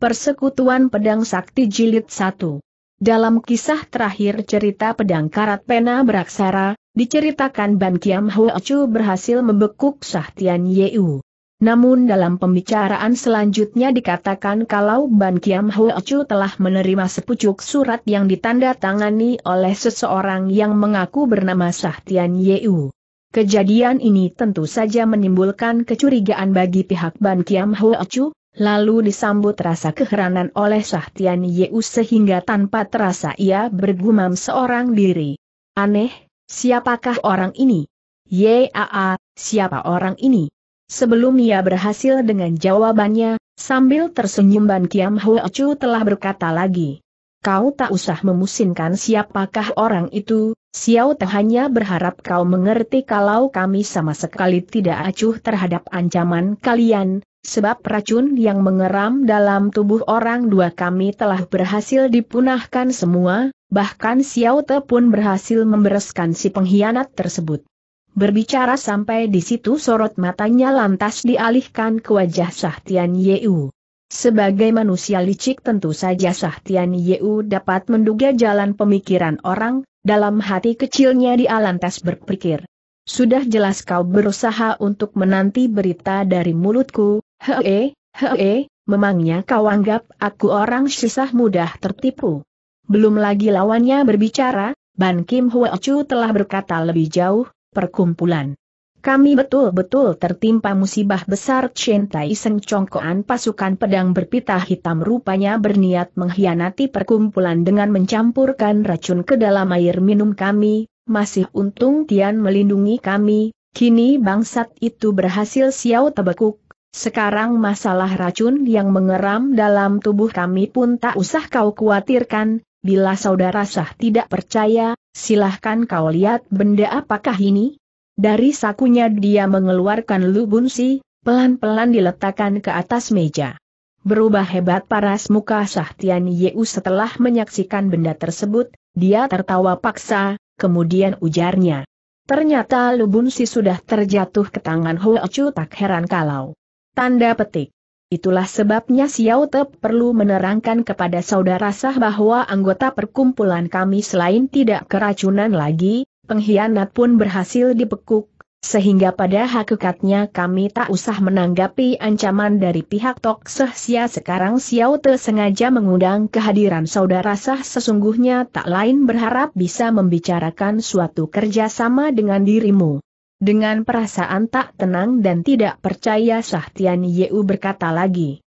Persekutuan Pedang Sakti Jilid 1 Dalam kisah terakhir cerita Pedang Karat Pena Beraksara, diceritakan Ban Kiam Hua Chu berhasil membekuk Sahtian Yeu. Namun dalam pembicaraan selanjutnya dikatakan kalau Ban Kiam Hua Chu telah menerima sepucuk surat yang ditandatangani oleh seseorang yang mengaku bernama Sahtian Yeu. Kejadian ini tentu saja menimbulkan kecurigaan bagi pihak Ban Kiam Hua Chu, Lalu disambut rasa keheranan oleh Sahtian Yeu sehingga tanpa terasa ia bergumam seorang diri. Aneh, siapakah orang ini? Yaa, siapa orang ini? Sebelum ia berhasil dengan jawabannya, sambil tersenyum Ban Kiam Hwa Chu telah berkata lagi. Kau tak usah memusinkan siapakah orang itu, Xiao Te hanya berharap kau mengerti kalau kami sama sekali tidak acuh terhadap ancaman kalian, Sebab racun yang mengeram dalam tubuh orang dua kami telah berhasil dipunahkan semua, bahkan Xiao Te pun berhasil membereskan si pengkhianat tersebut. Berbicara sampai di situ sorot matanya lantas dialihkan ke wajah Sahtian Yeu. Sebagai manusia licik tentu saja Sahtian Yeu dapat menduga jalan pemikiran orang, dalam hati kecilnya dia lantas berpikir. Sudah jelas kau berusaha untuk menanti berita dari mulutku, Hee, hee, memangnya kau anggap aku orang susah mudah tertipu. Belum lagi lawannya berbicara, Ban Kim Hwa Chu telah berkata lebih jauh, perkumpulan. Kami betul-betul tertimpa musibah besar Chen Tai Seng congkoan pasukan pedang berpita hitam rupanya berniat mengkhianati perkumpulan dengan mencampurkan racun ke dalam air minum kami, masih untung Tian melindungi kami, kini bangsat itu berhasil siau tebekuk, sekarang masalah racun yang mengeram dalam tubuh kami pun tak usah kau khawatirkan, bila saudara sah tidak percaya, silahkan kau lihat benda apakah ini. Dari sakunya dia mengeluarkan lubunsi, pelan-pelan diletakkan ke atas meja. Berubah hebat paras muka Sahtian Yeu setelah menyaksikan benda tersebut, dia tertawa paksa, kemudian ujarnya. Ternyata lubunsi sudah terjatuh ke tangan Ho Chu tak heran kalau Tanda petik. Itulah sebabnya Xiao Te perlu menerangkan kepada saudara sah bahwa anggota perkumpulan kami selain tidak keracunan lagi, pengkhianat pun berhasil dibekuk, sehingga pada hakikatnya kami tak usah menanggapi ancaman dari pihak Tok Seh Sia sekarang Xiao Te sengaja mengundang kehadiran saudara sah sesungguhnya tak lain berharap bisa membicarakan suatu kerjasama dengan dirimu. Dengan perasaan tak tenang dan tidak percaya Sahtian Yeu berkata lagi.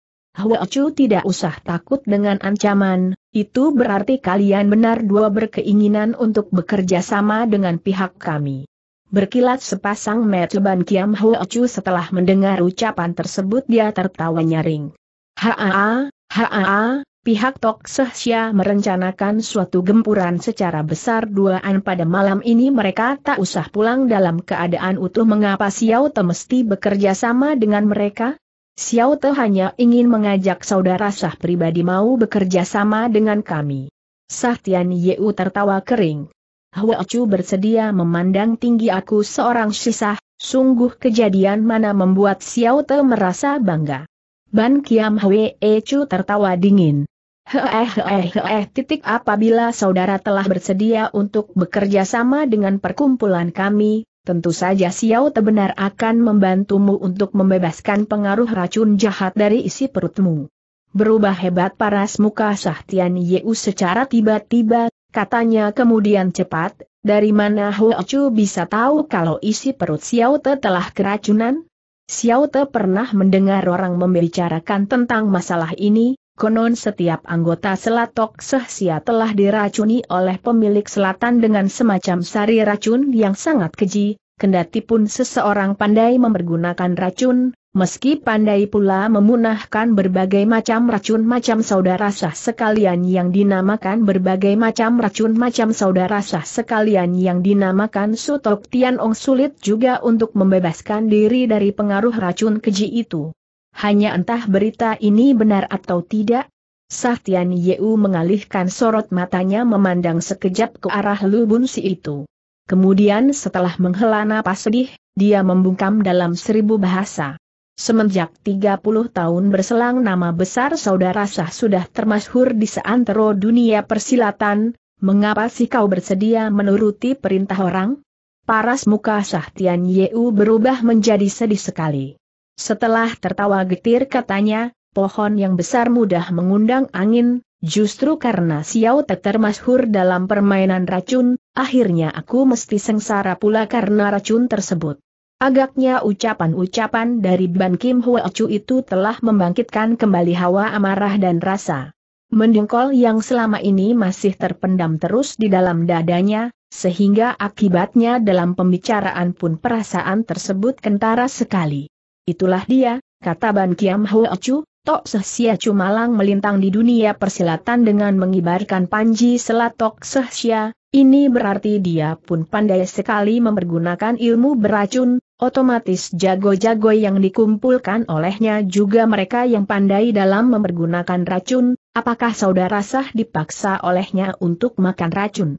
Chu tidak usah takut dengan ancaman, itu berarti kalian benar dua berkeinginan untuk bekerja sama dengan pihak kami. Berkilat sepasang meceban Kiam Chu setelah mendengar ucapan tersebut dia tertawa nyaring. Haa, haa, pihak Tok Sehsia merencanakan suatu gempuran secara besar duaan pada malam ini mereka tak usah pulang dalam keadaan utuh mengapa Xiao Te mesti bekerja sama dengan mereka? Xiao Te hanya ingin mengajak saudara sah pribadi mau bekerja sama dengan kami. Sah Tian Yeu tertawa kering. Hwa Chu bersedia memandang tinggi aku seorang sisah, sungguh kejadian mana membuat Xiao Te merasa bangga. Ban Kiam Hwe Chu tertawa dingin. Eh, eh, eh, titik apabila saudara telah bersedia untuk bekerja sama dengan perkumpulan kami, tentu saja Xiao Tebenar akan membantumu untuk membebaskan pengaruh racun jahat dari isi perutmu. Berubah hebat paras muka Sahtian Yeu secara tiba-tiba, katanya kemudian cepat, dari mana Huo Chu bisa tahu kalau isi perut Xiao Te telah keracunan? Xiao Te pernah mendengar orang membicarakan tentang masalah ini, Konon setiap anggota Selatok Sehsia telah diracuni oleh pemilik selatan dengan semacam sari racun yang sangat keji, kendati pun seseorang pandai mempergunakan racun, meski pandai pula memunahkan berbagai macam racun macam saudara sah sekalian yang dinamakan berbagai macam racun macam saudara sah sekalian yang dinamakan Sutok Tianong sulit juga untuk membebaskan diri dari pengaruh racun keji itu. Hanya entah berita ini benar atau tidak, Sahtian Yeu mengalihkan sorot matanya memandang sekejap ke arah Lubun Si itu. Kemudian setelah menghela napas sedih, dia membungkam dalam seribu bahasa. Semenjak 30 tahun berselang nama besar saudara sah sudah termasyhur di seantero dunia persilatan, mengapa sih kau bersedia menuruti perintah orang? Paras muka Sahtian Yeu berubah menjadi sedih sekali. Setelah tertawa getir katanya, pohon yang besar mudah mengundang angin, justru karena Xiao Te termasyhur dalam permainan racun, akhirnya aku mesti sengsara pula karena racun tersebut. Agaknya ucapan-ucapan dari Ban Kim Hwa Chu itu telah membangkitkan kembali hawa amarah dan rasa mendengkol yang selama ini masih terpendam terus di dalam dadanya, sehingga akibatnya dalam pembicaraan pun perasaan tersebut kentara sekali. Itulah dia, kata Ban Kiam Ho Tok Seh Sia Cumalang melintang di dunia persilatan dengan mengibarkan panji selat tok Sia, ini berarti dia pun pandai sekali mempergunakan ilmu beracun, otomatis jago-jago yang dikumpulkan olehnya juga mereka yang pandai dalam mempergunakan racun, apakah saudara sah dipaksa olehnya untuk makan racun?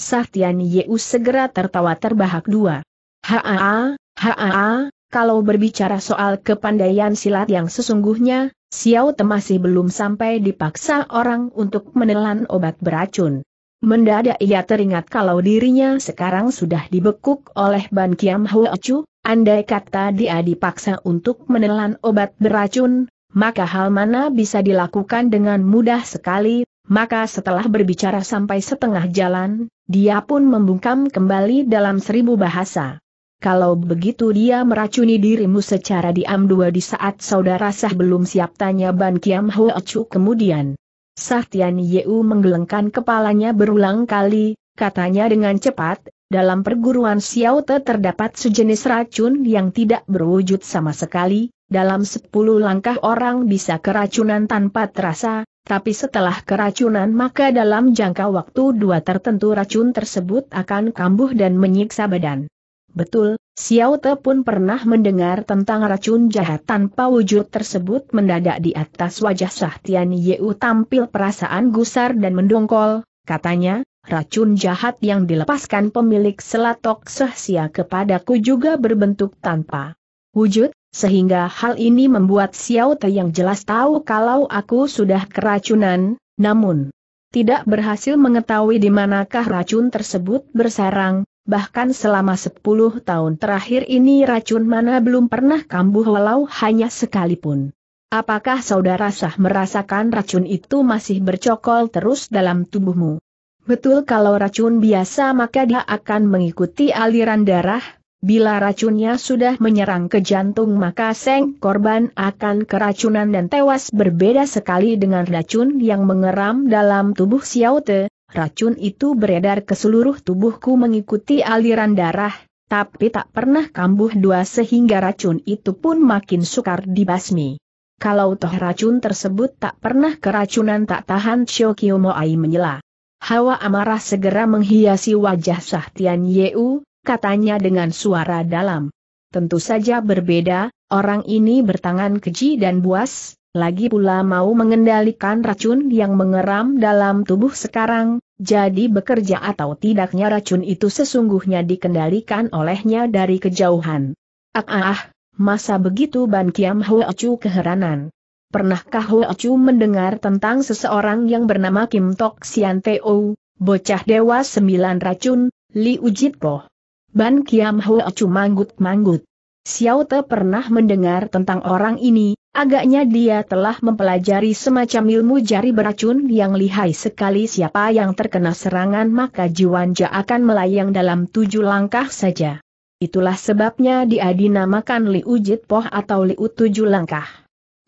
Sahtian Yeus segera tertawa terbahak dua. Haa, haa, kalau berbicara soal kepandaian silat yang sesungguhnya, Xiao Te masih belum sampai dipaksa orang untuk menelan obat beracun. Mendadak ia teringat kalau dirinya sekarang sudah dibekuk oleh Ban Kiam Chu. andai kata dia dipaksa untuk menelan obat beracun, maka hal mana bisa dilakukan dengan mudah sekali, maka setelah berbicara sampai setengah jalan, dia pun membungkam kembali dalam seribu bahasa. Kalau begitu dia meracuni dirimu secara diam dua di saat saudara sah belum siap tanya Ban Kiam Ho Chu kemudian. Sahtian Yeu menggelengkan kepalanya berulang kali, katanya dengan cepat, dalam perguruan Xiao Te terdapat sejenis racun yang tidak berwujud sama sekali, dalam sepuluh langkah orang bisa keracunan tanpa terasa, tapi setelah keracunan maka dalam jangka waktu dua tertentu racun tersebut akan kambuh dan menyiksa badan. Betul, Xiao Te pun pernah mendengar tentang racun jahat tanpa wujud tersebut mendadak di atas wajah Sahtian Yeu tampil perasaan gusar dan mendongkol, katanya, racun jahat yang dilepaskan pemilik selatok sehsia kepadaku juga berbentuk tanpa wujud, sehingga hal ini membuat Xiao Te yang jelas tahu kalau aku sudah keracunan, namun tidak berhasil mengetahui di manakah racun tersebut bersarang, Bahkan selama 10 tahun terakhir ini racun mana belum pernah kambuh walau hanya sekalipun. Apakah saudara sah merasakan racun itu masih bercokol terus dalam tubuhmu? Betul kalau racun biasa maka dia akan mengikuti aliran darah, bila racunnya sudah menyerang ke jantung maka seng korban akan keracunan dan tewas berbeda sekali dengan racun yang mengeram dalam tubuh Xiao Te, racun itu beredar ke seluruh tubuhku mengikuti aliran darah, tapi tak pernah kambuh dua sehingga racun itu pun makin sukar dibasmi. Kalau toh racun tersebut tak pernah keracunan tak tahan Shokyo Moai menyela. Hawa amarah segera menghiasi wajah Sahtian Yeu, katanya dengan suara dalam. Tentu saja berbeda, orang ini bertangan keji dan buas, lagi pula mau mengendalikan racun yang mengeram dalam tubuh sekarang, jadi bekerja atau tidaknya racun itu sesungguhnya dikendalikan olehnya dari kejauhan. Ah ah, ah masa begitu Ban Kiam Hua Chu keheranan. Pernahkah Hua Chu mendengar tentang seseorang yang bernama Kim Tok Sian Teo, bocah dewa sembilan racun, Li Ujit Po? Ban Kiam Hua Chu manggut-manggut. Xiao Te pernah mendengar tentang orang ini, Agaknya dia telah mempelajari semacam ilmu jari beracun yang lihai sekali siapa yang terkena serangan maka Jiwanja akan melayang dalam tujuh langkah saja. Itulah sebabnya dia dinamakan Liu Ujit Poh atau Liu Tujuh Langkah.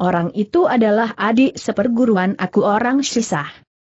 Orang itu adalah adik seperguruan aku orang sisah.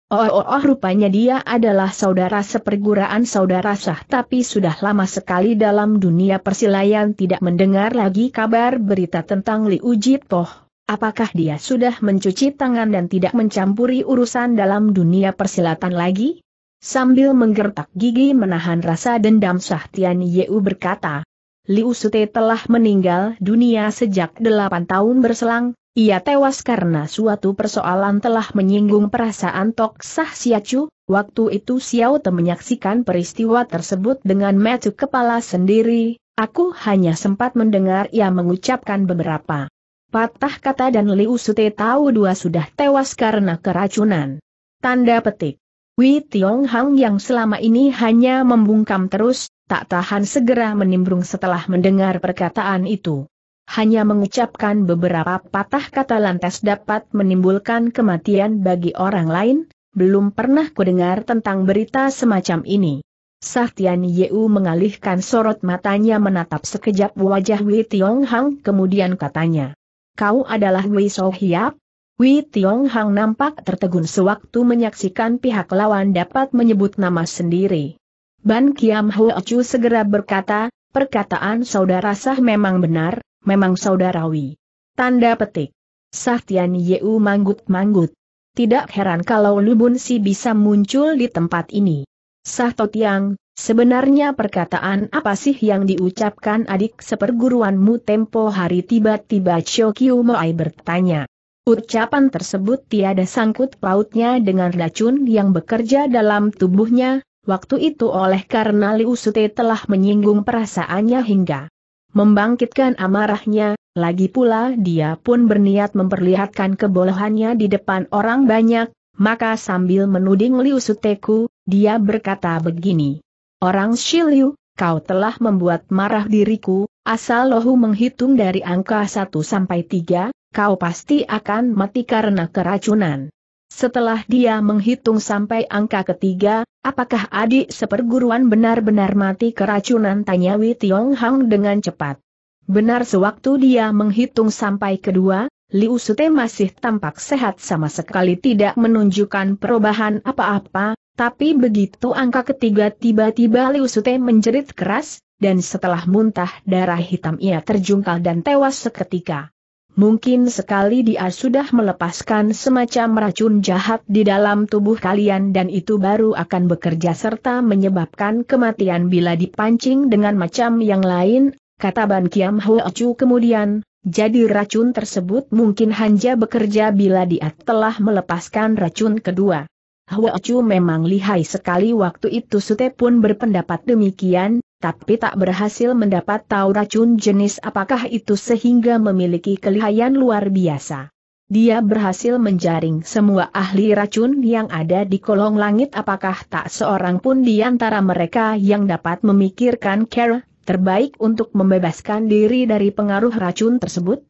Oh, oh, oh rupanya dia adalah saudara seperguruan saudara sah tapi sudah lama sekali dalam dunia persilayan tidak mendengar lagi kabar berita tentang Liu Ujit Poh. Apakah dia sudah mencuci tangan dan tidak mencampuri urusan dalam dunia persilatan lagi? Sambil menggertak gigi menahan rasa dendam Sahtian Yeu berkata, Liu Sute telah meninggal dunia sejak delapan tahun berselang, ia tewas karena suatu persoalan telah menyinggung perasaan Tok Sah Siacu, waktu itu Xiao Te menyaksikan peristiwa tersebut dengan metu kepala sendiri, aku hanya sempat mendengar ia mengucapkan beberapa Patah kata dan Liu Sute tahu dua sudah tewas karena keracunan. Tanda petik. Wei Tiong Hang yang selama ini hanya membungkam terus, tak tahan segera menimbrung setelah mendengar perkataan itu. Hanya mengucapkan beberapa patah kata lantas dapat menimbulkan kematian bagi orang lain, belum pernah kudengar tentang berita semacam ini. Sahtian Yeu mengalihkan sorot matanya menatap sekejap wajah Wei Tiong Hang kemudian katanya kau adalah Wei So Hiap? Wei Tiong Hang nampak tertegun sewaktu menyaksikan pihak lawan dapat menyebut nama sendiri. Ban Kiam Ho Chu segera berkata, perkataan saudara sah memang benar, memang saudara Wei. Tanda petik. Sah Tian Yeu manggut-manggut. Tidak heran kalau Lubun Si bisa muncul di tempat ini. Sah Totiang, Sebenarnya perkataan apa sih yang diucapkan adik seperguruanmu tempo hari tiba-tiba Chokyu Moai bertanya. Ucapan tersebut tiada sangkut pautnya dengan racun yang bekerja dalam tubuhnya, waktu itu oleh karena Liu Sute telah menyinggung perasaannya hingga membangkitkan amarahnya, lagi pula dia pun berniat memperlihatkan kebolehannya di depan orang banyak, maka sambil menuding Liu Suteku, dia berkata begini. Orang Shiliu, kau telah membuat marah diriku, asal lohu menghitung dari angka 1 sampai 3, kau pasti akan mati karena keracunan. Setelah dia menghitung sampai angka ketiga, apakah adik seperguruan benar-benar mati keracunan tanya Wei Tiong Hang dengan cepat. Benar sewaktu dia menghitung sampai kedua, Liu Sute masih tampak sehat sama sekali tidak menunjukkan perubahan apa-apa, tapi begitu angka ketiga tiba-tiba Liu Sute menjerit keras, dan setelah muntah darah hitam ia terjungkal dan tewas seketika. Mungkin sekali dia sudah melepaskan semacam racun jahat di dalam tubuh kalian dan itu baru akan bekerja serta menyebabkan kematian bila dipancing dengan macam yang lain, kata Ban Kiam Ho kemudian, jadi racun tersebut mungkin hanya bekerja bila dia telah melepaskan racun kedua. Hwa Chu memang lihai sekali waktu itu Sute pun berpendapat demikian, tapi tak berhasil mendapat tahu racun jenis apakah itu sehingga memiliki kelihayan luar biasa. Dia berhasil menjaring semua ahli racun yang ada di kolong langit apakah tak seorang pun di antara mereka yang dapat memikirkan cara terbaik untuk membebaskan diri dari pengaruh racun tersebut?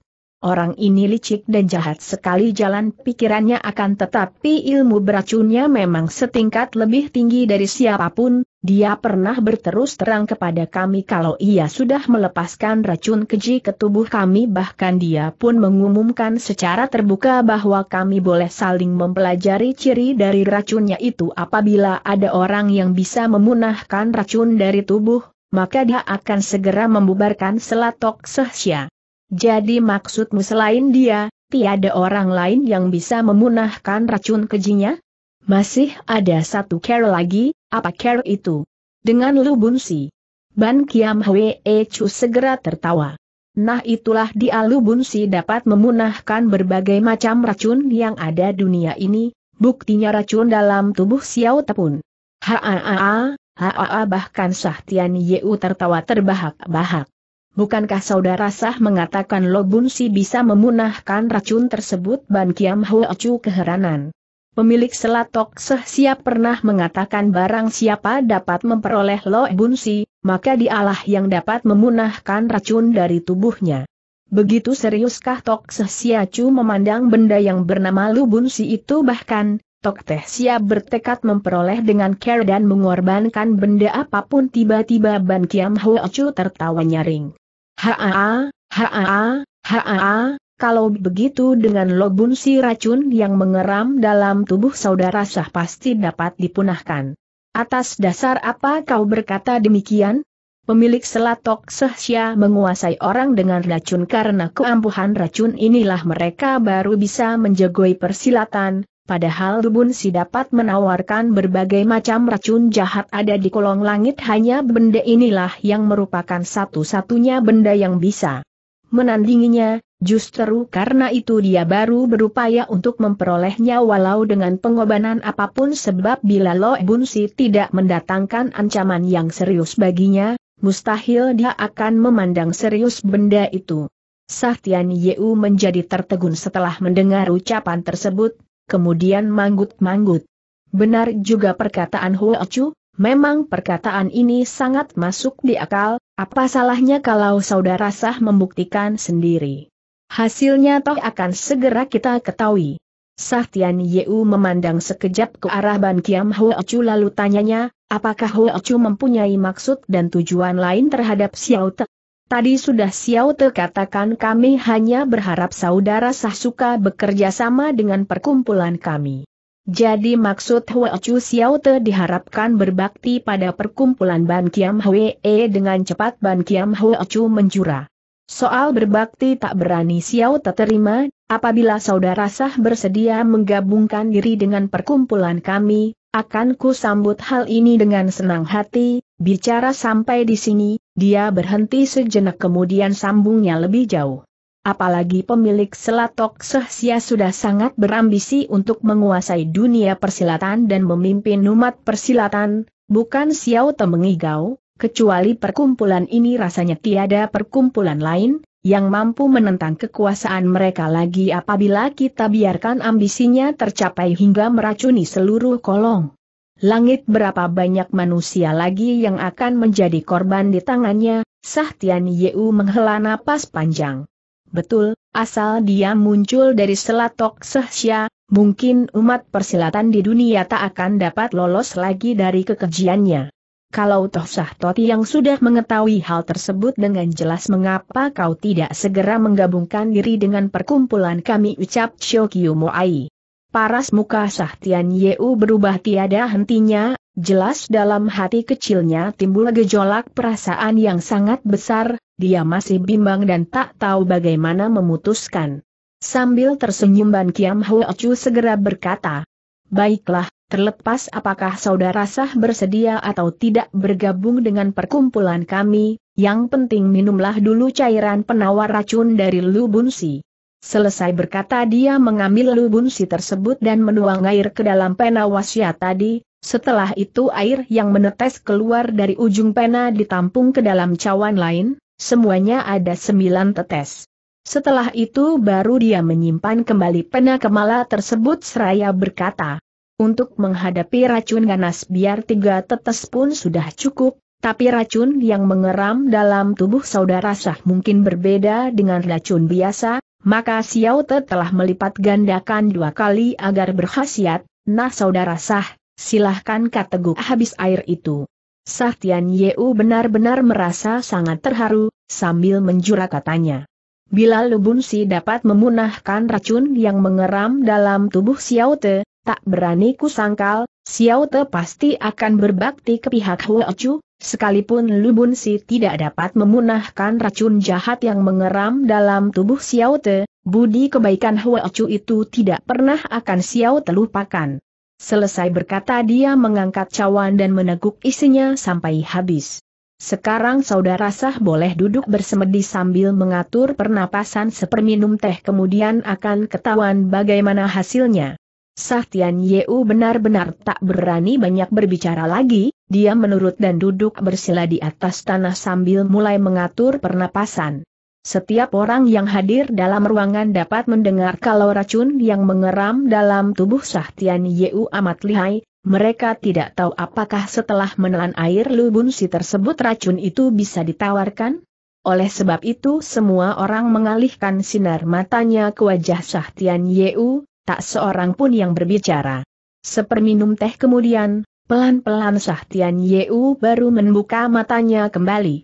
Orang ini licik dan jahat sekali jalan pikirannya akan tetapi ilmu beracunnya memang setingkat lebih tinggi dari siapapun, dia pernah berterus terang kepada kami kalau ia sudah melepaskan racun keji ke tubuh kami bahkan dia pun mengumumkan secara terbuka bahwa kami boleh saling mempelajari ciri dari racunnya itu apabila ada orang yang bisa memunahkan racun dari tubuh, maka dia akan segera membubarkan selatok sehsia. Jadi maksudmu selain dia, tiada orang lain yang bisa memunahkan racun kejinya? Masih ada satu care lagi, apa care itu? Dengan Lu Si. Ban Kiam Hwe E Chu segera tertawa. Nah itulah dia Lu Si dapat memunahkan berbagai macam racun yang ada dunia ini, buktinya racun dalam tubuh Xiao Tepun. Haa, haa, haa bahkan Sahtian Yeu tertawa terbahak-bahak. Bukankah saudara sah mengatakan Bun Si bisa memunahkan racun tersebut? Ban Kiam Hua Chu keheranan. Pemilik selatok Seh Siap pernah mengatakan barang siapa dapat memperoleh Bun Si, maka dialah yang dapat memunahkan racun dari tubuhnya. Begitu seriuskah Tok siacu memandang benda yang bernama Si itu bahkan, Tok Teh Sia bertekad memperoleh dengan care dan mengorbankan benda apapun tiba-tiba Ban Kiam Hua Chu tertawa nyaring. Haa, haa, haa, kalau begitu dengan lobun si racun yang mengeram dalam tubuh saudara sah pasti dapat dipunahkan. Atas dasar apa kau berkata demikian? Pemilik selatok sehsia menguasai orang dengan racun karena keampuhan racun inilah mereka baru bisa menjagoi persilatan, Padahal Bun si dapat menawarkan berbagai macam racun jahat ada di kolong langit hanya benda inilah yang merupakan satu-satunya benda yang bisa menandinginya, justru karena itu dia baru berupaya untuk memperolehnya walau dengan pengobanan apapun sebab bila Lo Bun si tidak mendatangkan ancaman yang serius baginya, mustahil dia akan memandang serius benda itu. Sahtian Yeu menjadi tertegun setelah mendengar ucapan tersebut, kemudian manggut-manggut. Benar juga perkataan Huo Chu, memang perkataan ini sangat masuk di akal, apa salahnya kalau saudara sah membuktikan sendiri. Hasilnya toh akan segera kita ketahui. Sah Tian Yeu memandang sekejap ke arah Ban Kiam Huo Chu lalu tanyanya, apakah Huo Chu mempunyai maksud dan tujuan lain terhadap Xiao Te? Tadi sudah Xiao Te katakan kami hanya berharap saudara Sasuka bekerja sama dengan perkumpulan kami. Jadi maksud Hwe Chu Xiao Te diharapkan berbakti pada perkumpulan Ban Kiam Hwe dengan cepat Ban Kiam Hwe Chu menjura. Soal berbakti tak berani Xiao Te terima, apabila saudara sah bersedia menggabungkan diri dengan perkumpulan kami, akan ku sambut hal ini dengan senang hati, Bicara sampai di sini, dia berhenti sejenak kemudian sambungnya lebih jauh. Apalagi pemilik Selatok Sehsia sudah sangat berambisi untuk menguasai dunia persilatan dan memimpin umat persilatan, bukan Xiao Temengigau, kecuali perkumpulan ini rasanya tiada perkumpulan lain, yang mampu menentang kekuasaan mereka lagi apabila kita biarkan ambisinya tercapai hingga meracuni seluruh kolong. Langit berapa banyak manusia lagi yang akan menjadi korban di tangannya, Sahtian Yeu menghela napas panjang. Betul, asal dia muncul dari selatok sehsia, mungkin umat persilatan di dunia tak akan dapat lolos lagi dari kekejiannya. Kalau Toh Sah Sahtoti yang sudah mengetahui hal tersebut dengan jelas mengapa kau tidak segera menggabungkan diri dengan perkumpulan kami ucap Shokyu Moai. Paras muka Sahtian Yeu berubah tiada hentinya, jelas dalam hati kecilnya timbul gejolak perasaan yang sangat besar, dia masih bimbang dan tak tahu bagaimana memutuskan. Sambil tersenyum Ban Kiam Ho Chu segera berkata, Baiklah, terlepas apakah saudara sah bersedia atau tidak bergabung dengan perkumpulan kami, yang penting minumlah dulu cairan penawar racun dari Lu Si. Selesai berkata dia mengambil lubun si tersebut dan menuang air ke dalam pena wasya tadi, setelah itu air yang menetes keluar dari ujung pena ditampung ke dalam cawan lain, semuanya ada sembilan tetes. Setelah itu baru dia menyimpan kembali pena kemala tersebut seraya berkata, untuk menghadapi racun ganas biar tiga tetes pun sudah cukup, tapi racun yang mengeram dalam tubuh saudara sah mungkin berbeda dengan racun biasa, maka Xiao Te telah melipat gandakan dua kali agar berkhasiat, nah saudara sah, silahkan kateguk habis air itu. Sah Tian Yeu benar-benar merasa sangat terharu, sambil menjura katanya. Bila Lubun Si dapat memunahkan racun yang mengeram dalam tubuh Xiao Te, tak berani kusangkal, Xiao Te pasti akan berbakti ke pihak Huo Chu, Sekalipun Lu Bun Si tidak dapat memunahkan racun jahat yang mengeram dalam tubuh Xiao Te, budi kebaikan Hua Chu itu tidak pernah akan Xiao Te lupakan. Selesai berkata dia mengangkat cawan dan meneguk isinya sampai habis. Sekarang saudara sah boleh duduk bersemedi sambil mengatur pernapasan seperminum teh kemudian akan ketahuan bagaimana hasilnya. Sahtian Yeu benar-benar tak berani banyak berbicara lagi, dia menurut dan duduk bersila di atas tanah sambil mulai mengatur pernapasan. Setiap orang yang hadir dalam ruangan dapat mendengar kalau racun yang mengeram dalam tubuh Sahtian Yeu amat lihai, mereka tidak tahu apakah setelah menelan air lubun si tersebut racun itu bisa ditawarkan. Oleh sebab itu semua orang mengalihkan sinar matanya ke wajah Sahtian Yeu, tak seorang pun yang berbicara. Seperminum teh kemudian, pelan-pelan Sahtian Yeu baru membuka matanya kembali.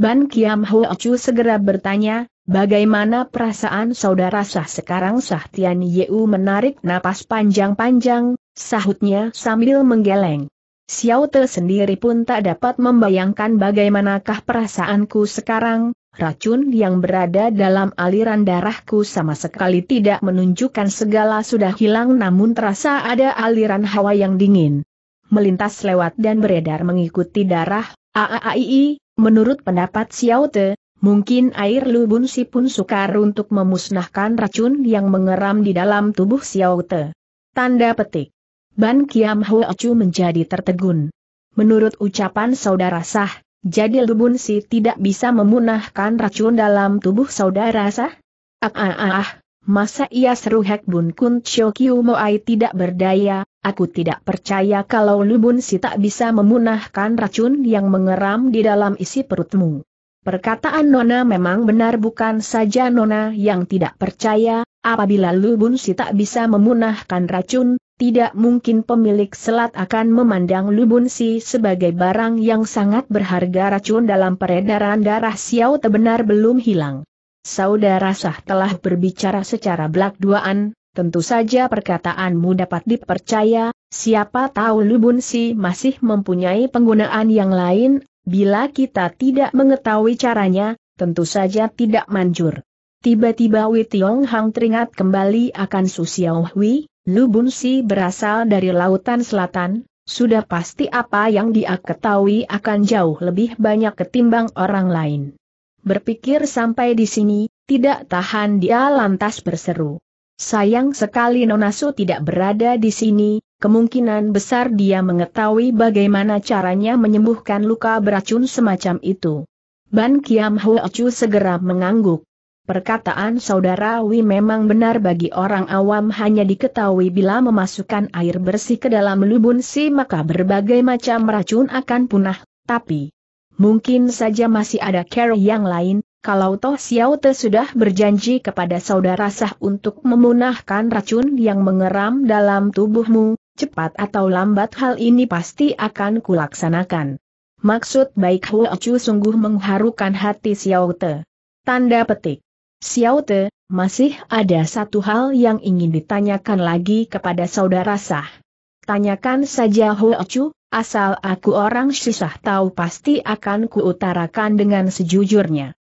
Ban Kiam Chu segera bertanya, bagaimana perasaan saudara sah sekarang Sahtian Yeu menarik napas panjang-panjang, sahutnya sambil menggeleng. Xiao Te sendiri pun tak dapat membayangkan bagaimanakah perasaanku sekarang, Racun yang berada dalam aliran darahku sama sekali tidak menunjukkan segala sudah hilang namun terasa ada aliran hawa yang dingin. Melintas lewat dan beredar mengikuti darah, AAII, menurut pendapat Xiao Te, mungkin air lubun si pun sukar untuk memusnahkan racun yang mengeram di dalam tubuh Xiao Te. Tanda petik. Ban Kiam Hoa Chu menjadi tertegun. Menurut ucapan saudara sah, jadi Lubun Si tidak bisa memunahkan racun dalam tubuh saudara sah? Ah ah ah, ah. masa ia seru Hek Bun Kun Chio Kiu Moai tidak berdaya, aku tidak percaya kalau Lubun Si tak bisa memunahkan racun yang mengeram di dalam isi perutmu. Perkataan Nona memang benar bukan saja Nona yang tidak percaya, apabila Lubun Si tak bisa memunahkan racun, tidak mungkin pemilik selat akan memandang Lubun Si sebagai barang yang sangat berharga racun dalam peredaran darah Xiao tebenar belum hilang. Saudara Sah telah berbicara secara belak-duaan, tentu saja perkataanmu dapat dipercaya, siapa tahu Lubun Si masih mempunyai penggunaan yang lain, bila kita tidak mengetahui caranya, tentu saja tidak manjur. Tiba-tiba Wei Tiong Hang teringat kembali akan Su Xiao Hui, Nubunsi berasal dari lautan selatan, sudah pasti apa yang dia ketahui akan jauh lebih banyak ketimbang orang lain. Berpikir sampai di sini, tidak tahan dia lantas berseru. Sayang sekali Nonasu tidak berada di sini, kemungkinan besar dia mengetahui bagaimana caranya menyembuhkan luka beracun semacam itu. Ban Kiam Chu segera mengangguk. Perkataan saudara Wi memang benar bagi orang awam hanya diketahui bila memasukkan air bersih ke dalam lubun si maka berbagai macam racun akan punah, tapi mungkin saja masih ada care yang lain, kalau Toh Xiao Te sudah berjanji kepada saudara sah untuk memunahkan racun yang mengeram dalam tubuhmu, cepat atau lambat hal ini pasti akan kulaksanakan. Maksud baik Huo Chu sungguh mengharukan hati Xiao Te. Tanda petik. Te, masih ada satu hal yang ingin ditanyakan lagi kepada saudara sah. Tanyakan saja Huo Chu, asal aku orang susah tahu pasti akan kuutarakan dengan sejujurnya.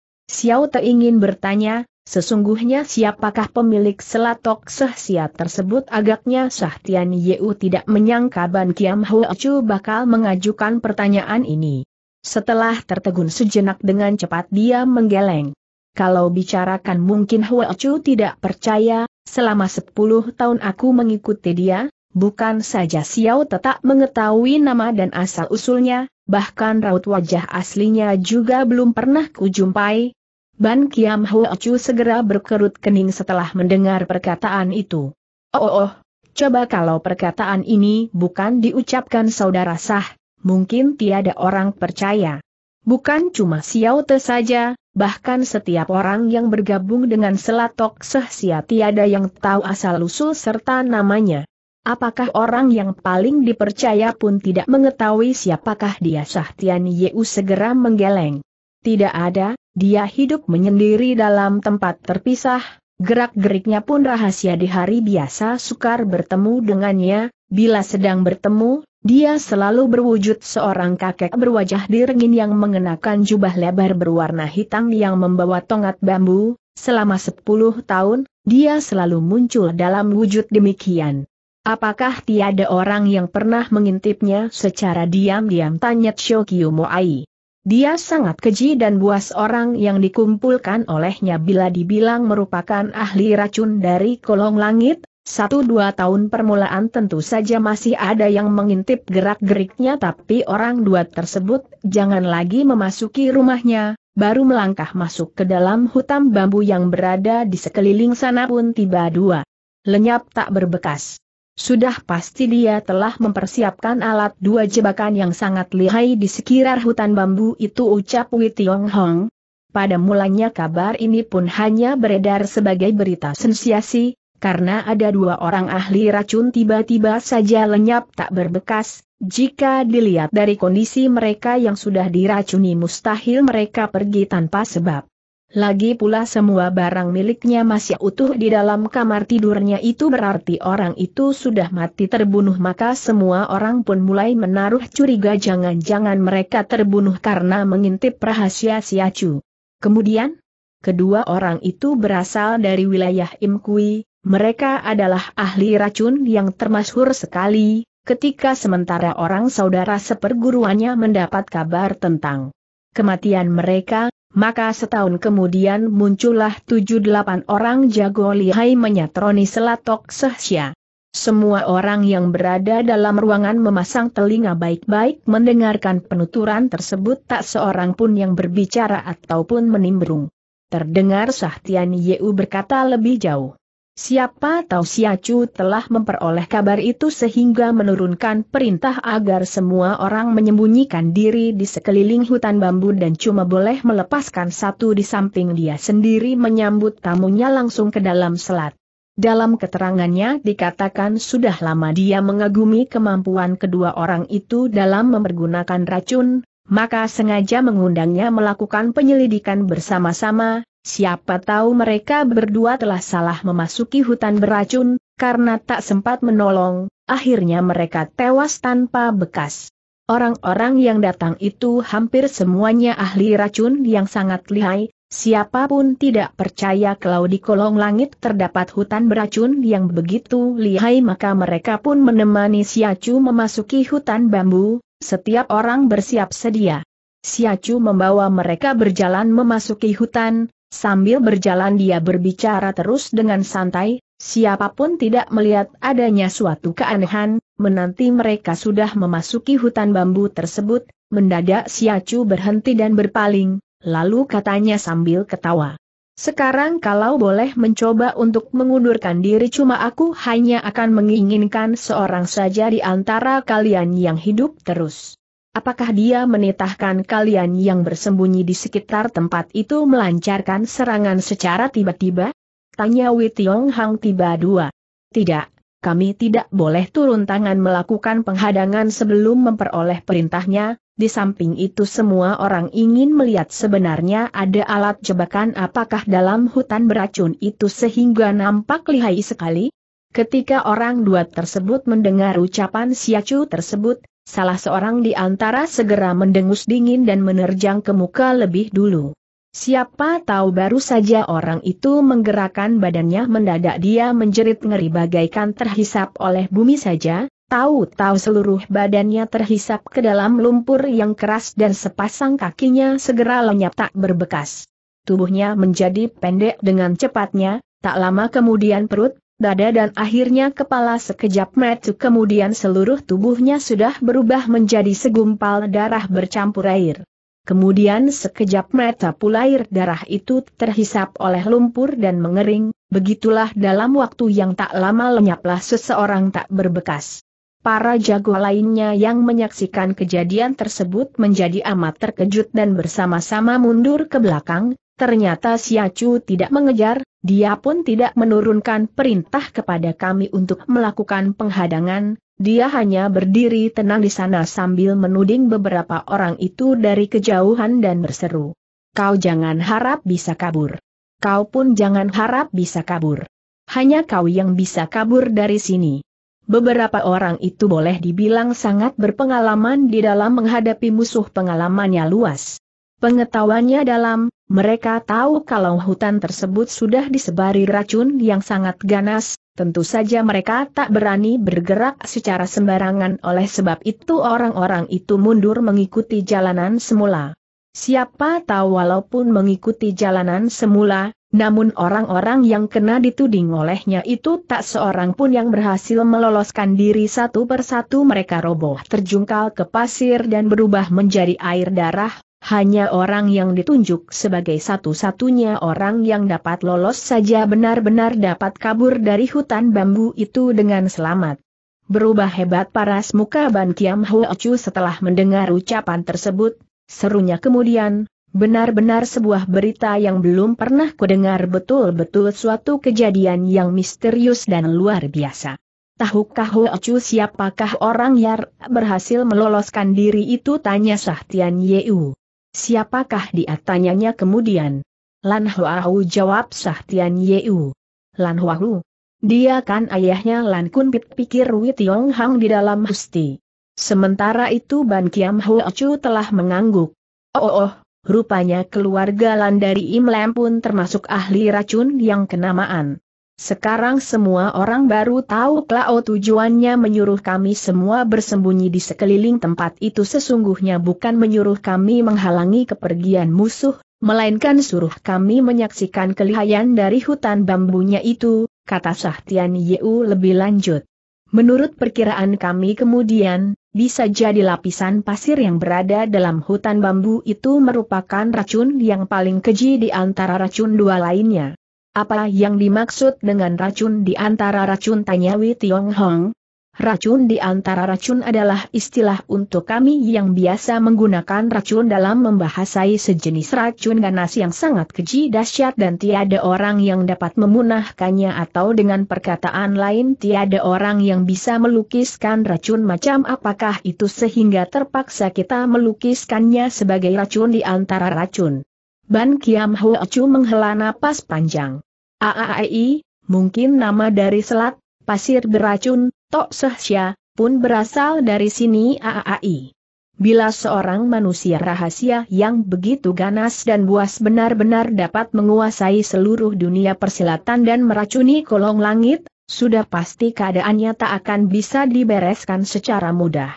Te ingin bertanya, sesungguhnya siapakah pemilik selatok sehsia tersebut agaknya Sah Tian Yeu tidak menyangka Ban Kiam Huo Chu bakal mengajukan pertanyaan ini. Setelah tertegun sejenak dengan cepat dia menggeleng. Kalau bicarakan mungkin Hua Chu tidak percaya, selama 10 tahun aku mengikuti dia, bukan saja Xiao tetap mengetahui nama dan asal-usulnya, bahkan raut wajah aslinya juga belum pernah kujumpai. Ban Kiam Hua Chu segera berkerut kening setelah mendengar perkataan itu. Oh, oh, oh, coba kalau perkataan ini bukan diucapkan saudara sah, mungkin tiada orang percaya. Bukan cuma Xiao Te saja, bahkan setiap orang yang bergabung dengan Selatok Sehsia tiada yang tahu asal-usul serta namanya. Apakah orang yang paling dipercaya pun tidak mengetahui siapakah dia Sahtian Yeu segera menggeleng. Tidak ada, dia hidup menyendiri dalam tempat terpisah, gerak-geriknya pun rahasia di hari biasa sukar bertemu dengannya, bila sedang bertemu, dia selalu berwujud seorang kakek berwajah diringin yang mengenakan jubah lebar berwarna hitam yang membawa tongkat bambu, selama 10 tahun, dia selalu muncul dalam wujud demikian. Apakah tiada orang yang pernah mengintipnya secara diam-diam tanya Shokyu Moai. Dia sangat keji dan buas orang yang dikumpulkan olehnya bila dibilang merupakan ahli racun dari kolong langit, satu dua tahun permulaan tentu saja masih ada yang mengintip gerak-geriknya tapi orang dua tersebut jangan lagi memasuki rumahnya, baru melangkah masuk ke dalam hutan bambu yang berada di sekeliling sana pun tiba dua. Lenyap tak berbekas. Sudah pasti dia telah mempersiapkan alat dua jebakan yang sangat lihai di sekitar hutan bambu itu ucap Wei Tiong Hong. Pada mulanya kabar ini pun hanya beredar sebagai berita sensasi, karena ada dua orang ahli racun tiba-tiba saja lenyap tak berbekas, jika dilihat dari kondisi mereka yang sudah diracuni mustahil mereka pergi tanpa sebab. Lagi pula semua barang miliknya masih utuh di dalam kamar tidurnya itu berarti orang itu sudah mati terbunuh maka semua orang pun mulai menaruh curiga jangan-jangan mereka terbunuh karena mengintip rahasia Siacu. Kemudian, kedua orang itu berasal dari wilayah Imkui, mereka adalah ahli racun yang termasyhur sekali, ketika sementara orang saudara seperguruannya mendapat kabar tentang kematian mereka, maka setahun kemudian muncullah tujuh delapan orang jago lihai menyatroni selatok sehsia. Semua orang yang berada dalam ruangan memasang telinga baik-baik mendengarkan penuturan tersebut tak seorang pun yang berbicara ataupun menimbrung. Terdengar Sahtian Yeu berkata lebih jauh. Siapa tahu Siacu telah memperoleh kabar itu sehingga menurunkan perintah agar semua orang menyembunyikan diri di sekeliling hutan bambu dan cuma boleh melepaskan satu di samping dia sendiri menyambut tamunya langsung ke dalam selat. Dalam keterangannya dikatakan sudah lama dia mengagumi kemampuan kedua orang itu dalam mempergunakan racun, maka sengaja mengundangnya melakukan penyelidikan bersama-sama, Siapa tahu mereka berdua telah salah memasuki hutan beracun, karena tak sempat menolong, akhirnya mereka tewas tanpa bekas. Orang-orang yang datang itu hampir semuanya ahli racun yang sangat lihai, siapapun tidak percaya kalau di kolong langit terdapat hutan beracun yang begitu lihai maka mereka pun menemani Siacu memasuki hutan bambu, setiap orang bersiap sedia. Siacu membawa mereka berjalan memasuki hutan, Sambil berjalan dia berbicara terus dengan santai, siapapun tidak melihat adanya suatu keanehan, menanti mereka sudah memasuki hutan bambu tersebut, mendadak Siacu berhenti dan berpaling, lalu katanya sambil ketawa. Sekarang kalau boleh mencoba untuk mengundurkan diri cuma aku hanya akan menginginkan seorang saja di antara kalian yang hidup terus. Apakah dia menitahkan kalian yang bersembunyi di sekitar tempat itu melancarkan serangan secara tiba-tiba? Tanya Witiong Hang tiba dua. Tidak, kami tidak boleh turun tangan melakukan penghadangan sebelum memperoleh perintahnya, di samping itu semua orang ingin melihat sebenarnya ada alat jebakan apakah dalam hutan beracun itu sehingga nampak lihai sekali? Ketika orang dua tersebut mendengar ucapan Siacu tersebut, Salah seorang di antara segera mendengus dingin dan menerjang ke muka lebih dulu. Siapa tahu baru saja orang itu menggerakkan badannya mendadak dia menjerit ngeri bagaikan terhisap oleh bumi saja, tahu-tahu seluruh badannya terhisap ke dalam lumpur yang keras dan sepasang kakinya segera lenyap tak berbekas. Tubuhnya menjadi pendek dengan cepatnya, tak lama kemudian perut, dada dan akhirnya kepala sekejap metu kemudian seluruh tubuhnya sudah berubah menjadi segumpal darah bercampur air. Kemudian sekejap mata pula air darah itu terhisap oleh lumpur dan mengering, begitulah dalam waktu yang tak lama lenyaplah seseorang tak berbekas. Para jago lainnya yang menyaksikan kejadian tersebut menjadi amat terkejut dan bersama-sama mundur ke belakang, ternyata Siacu tidak mengejar, dia pun tidak menurunkan perintah kepada kami untuk melakukan penghadangan, dia hanya berdiri tenang di sana sambil menuding beberapa orang itu dari kejauhan dan berseru. Kau jangan harap bisa kabur. Kau pun jangan harap bisa kabur. Hanya kau yang bisa kabur dari sini. Beberapa orang itu boleh dibilang sangat berpengalaman di dalam menghadapi musuh pengalamannya luas. Pengetahuannya dalam, mereka tahu kalau hutan tersebut sudah disebari racun yang sangat ganas, tentu saja mereka tak berani bergerak secara sembarangan oleh sebab itu orang-orang itu mundur mengikuti jalanan semula. Siapa tahu walaupun mengikuti jalanan semula, namun orang-orang yang kena dituding olehnya itu tak seorang pun yang berhasil meloloskan diri satu persatu mereka roboh terjungkal ke pasir dan berubah menjadi air darah hanya orang yang ditunjuk sebagai satu-satunya orang yang dapat lolos saja benar-benar dapat kabur dari hutan bambu itu dengan selamat. Berubah hebat paras muka Ban Kiam Chu setelah mendengar ucapan tersebut, serunya kemudian, benar-benar sebuah berita yang belum pernah kudengar betul-betul suatu kejadian yang misterius dan luar biasa. Tahukah Huo Chu siapakah orang yang berhasil meloloskan diri itu tanya Sahtian Yeu. Siapakah dia tanyanya kemudian? Lan Huahu jawab Sah Tian Yeu. Lan Huahu. Dia kan ayahnya Lan Kun Pit pikir Wei Tiong Hang di dalam husti. Sementara itu Ban Kiam Hoa Chu telah mengangguk. Oh, oh, oh rupanya keluarga Lan dari Im Lam pun termasuk ahli racun yang kenamaan. Sekarang semua orang baru tahu Klao tujuannya menyuruh kami semua bersembunyi di sekeliling tempat itu sesungguhnya bukan menyuruh kami menghalangi kepergian musuh, melainkan suruh kami menyaksikan kelihayan dari hutan bambunya itu, kata Sahtian Yeu lebih lanjut. Menurut perkiraan kami kemudian, bisa jadi lapisan pasir yang berada dalam hutan bambu itu merupakan racun yang paling keji di antara racun dua lainnya. Apa yang dimaksud dengan racun di antara racun tanya Wei Tiong Hong? Racun di antara racun adalah istilah untuk kami yang biasa menggunakan racun dalam membahasai sejenis racun ganas yang sangat keji dahsyat dan tiada orang yang dapat memunahkannya atau dengan perkataan lain tiada orang yang bisa melukiskan racun macam apakah itu sehingga terpaksa kita melukiskannya sebagai racun di antara racun. Ban Kiam Ho Chu menghela napas panjang. AAI, mungkin nama dari selat, pasir beracun, Tok Sehsya, pun berasal dari sini AAI. Bila seorang manusia rahasia yang begitu ganas dan buas benar-benar dapat menguasai seluruh dunia persilatan dan meracuni kolong langit, sudah pasti keadaannya tak akan bisa dibereskan secara mudah.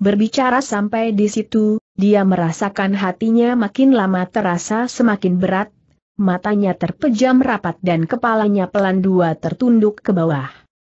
Berbicara sampai di situ, dia merasakan hatinya makin lama terasa semakin berat, matanya terpejam rapat dan kepalanya pelan dua tertunduk ke bawah.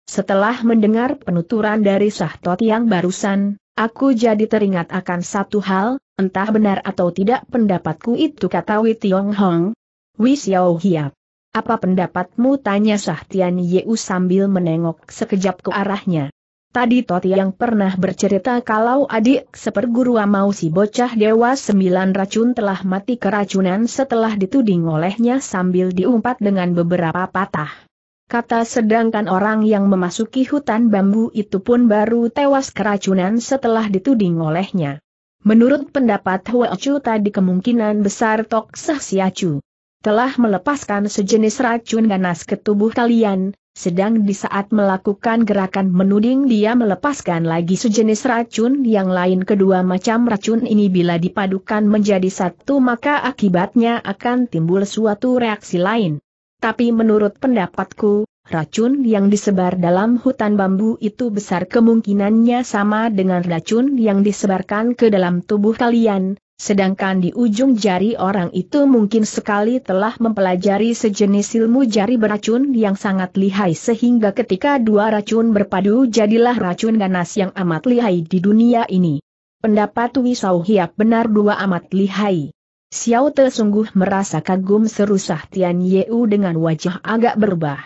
Setelah mendengar penuturan dari Sahtot yang barusan, aku jadi teringat akan satu hal, entah benar atau tidak pendapatku itu kata Wei Tiong Hong. Wei Xiao Hiap. Apa pendapatmu tanya Sahtian Yeu sambil menengok sekejap ke arahnya. Tadi Toti yang pernah bercerita kalau adik seperguruan mau si bocah dewa sembilan racun telah mati keracunan setelah dituding olehnya sambil diumpat dengan beberapa patah. Kata sedangkan orang yang memasuki hutan bambu itu pun baru tewas keracunan setelah dituding olehnya. Menurut pendapat Hua Chu tadi kemungkinan besar Tok Sah Siacu telah melepaskan sejenis racun ganas ke tubuh kalian, sedang di saat melakukan gerakan menuding dia melepaskan lagi sejenis racun yang lain kedua macam racun ini bila dipadukan menjadi satu maka akibatnya akan timbul suatu reaksi lain. Tapi menurut pendapatku, racun yang disebar dalam hutan bambu itu besar kemungkinannya sama dengan racun yang disebarkan ke dalam tubuh kalian, sedangkan di ujung jari orang itu mungkin sekali telah mempelajari sejenis ilmu jari beracun yang sangat lihai sehingga ketika dua racun berpadu jadilah racun ganas yang amat lihai di dunia ini. Pendapat Wisau Hiap benar dua amat lihai. Xiao Te sungguh merasa kagum serusah Tian Yeu dengan wajah agak berubah.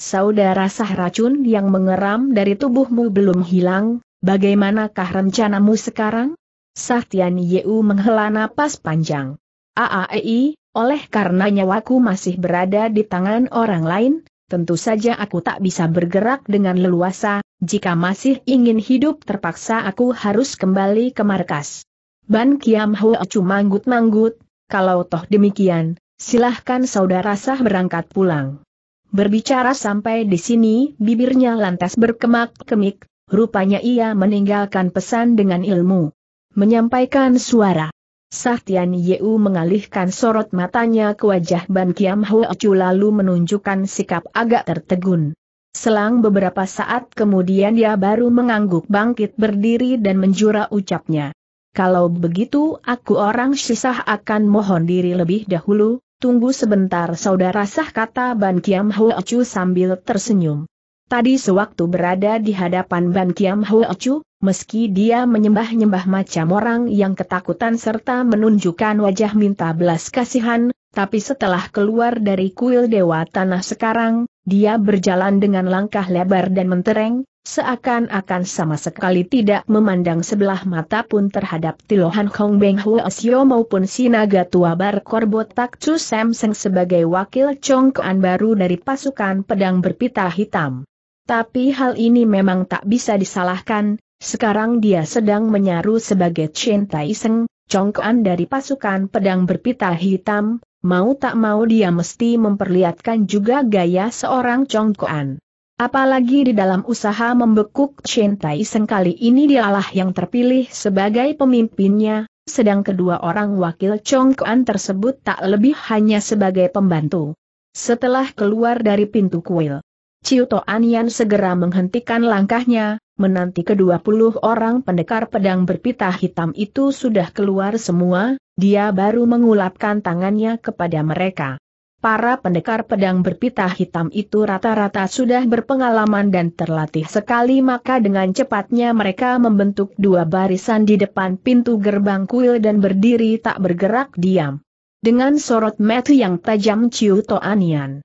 Saudara sah racun yang mengeram dari tubuhmu belum hilang, bagaimanakah rencanamu sekarang? Sahtian Yeu menghela napas panjang. Aaei, oleh karena nyawaku masih berada di tangan orang lain, tentu saja aku tak bisa bergerak dengan leluasa, jika masih ingin hidup terpaksa aku harus kembali ke markas. Ban Kiam Hua cuma manggut-manggut, kalau toh demikian, silahkan saudara sah berangkat pulang. Berbicara sampai di sini, bibirnya lantas berkemak-kemik, rupanya ia meninggalkan pesan dengan ilmu menyampaikan suara. Sahtian Yeu mengalihkan sorot matanya ke wajah Ban Kiam Acu lalu menunjukkan sikap agak tertegun. Selang beberapa saat kemudian dia baru mengangguk bangkit berdiri dan menjura ucapnya. Kalau begitu aku orang sisah akan mohon diri lebih dahulu, tunggu sebentar saudara sah kata Ban Kiam Acu sambil tersenyum. Tadi sewaktu berada di hadapan Ban Kiam Acu? meski dia menyembah-nyembah macam orang yang ketakutan serta menunjukkan wajah minta belas kasihan, tapi setelah keluar dari kuil dewa tanah sekarang, dia berjalan dengan langkah lebar dan mentereng, seakan-akan sama sekali tidak memandang sebelah mata pun terhadap Tilohan Hong Beng Hua Sio maupun Sinaga Tua Bar Korbot Tak Chu Seng sebagai wakil congkoan baru dari pasukan pedang berpita hitam. Tapi hal ini memang tak bisa disalahkan, sekarang dia sedang menyaru sebagai Chen Taiseng, congkoan dari pasukan pedang berpita hitam, mau tak mau dia mesti memperlihatkan juga gaya seorang congkoan. Apalagi di dalam usaha membekuk Chen Taiseng kali ini dialah yang terpilih sebagai pemimpinnya, sedang kedua orang wakil congkoan tersebut tak lebih hanya sebagai pembantu. Setelah keluar dari pintu kuil, Ciu Toan Yan segera menghentikan langkahnya, menanti kedua puluh orang pendekar pedang berpita hitam itu sudah keluar semua, dia baru mengulapkan tangannya kepada mereka. Para pendekar pedang berpita hitam itu rata-rata sudah berpengalaman dan terlatih sekali maka dengan cepatnya mereka membentuk dua barisan di depan pintu gerbang kuil dan berdiri tak bergerak diam. Dengan sorot mata yang tajam Ciu Toanian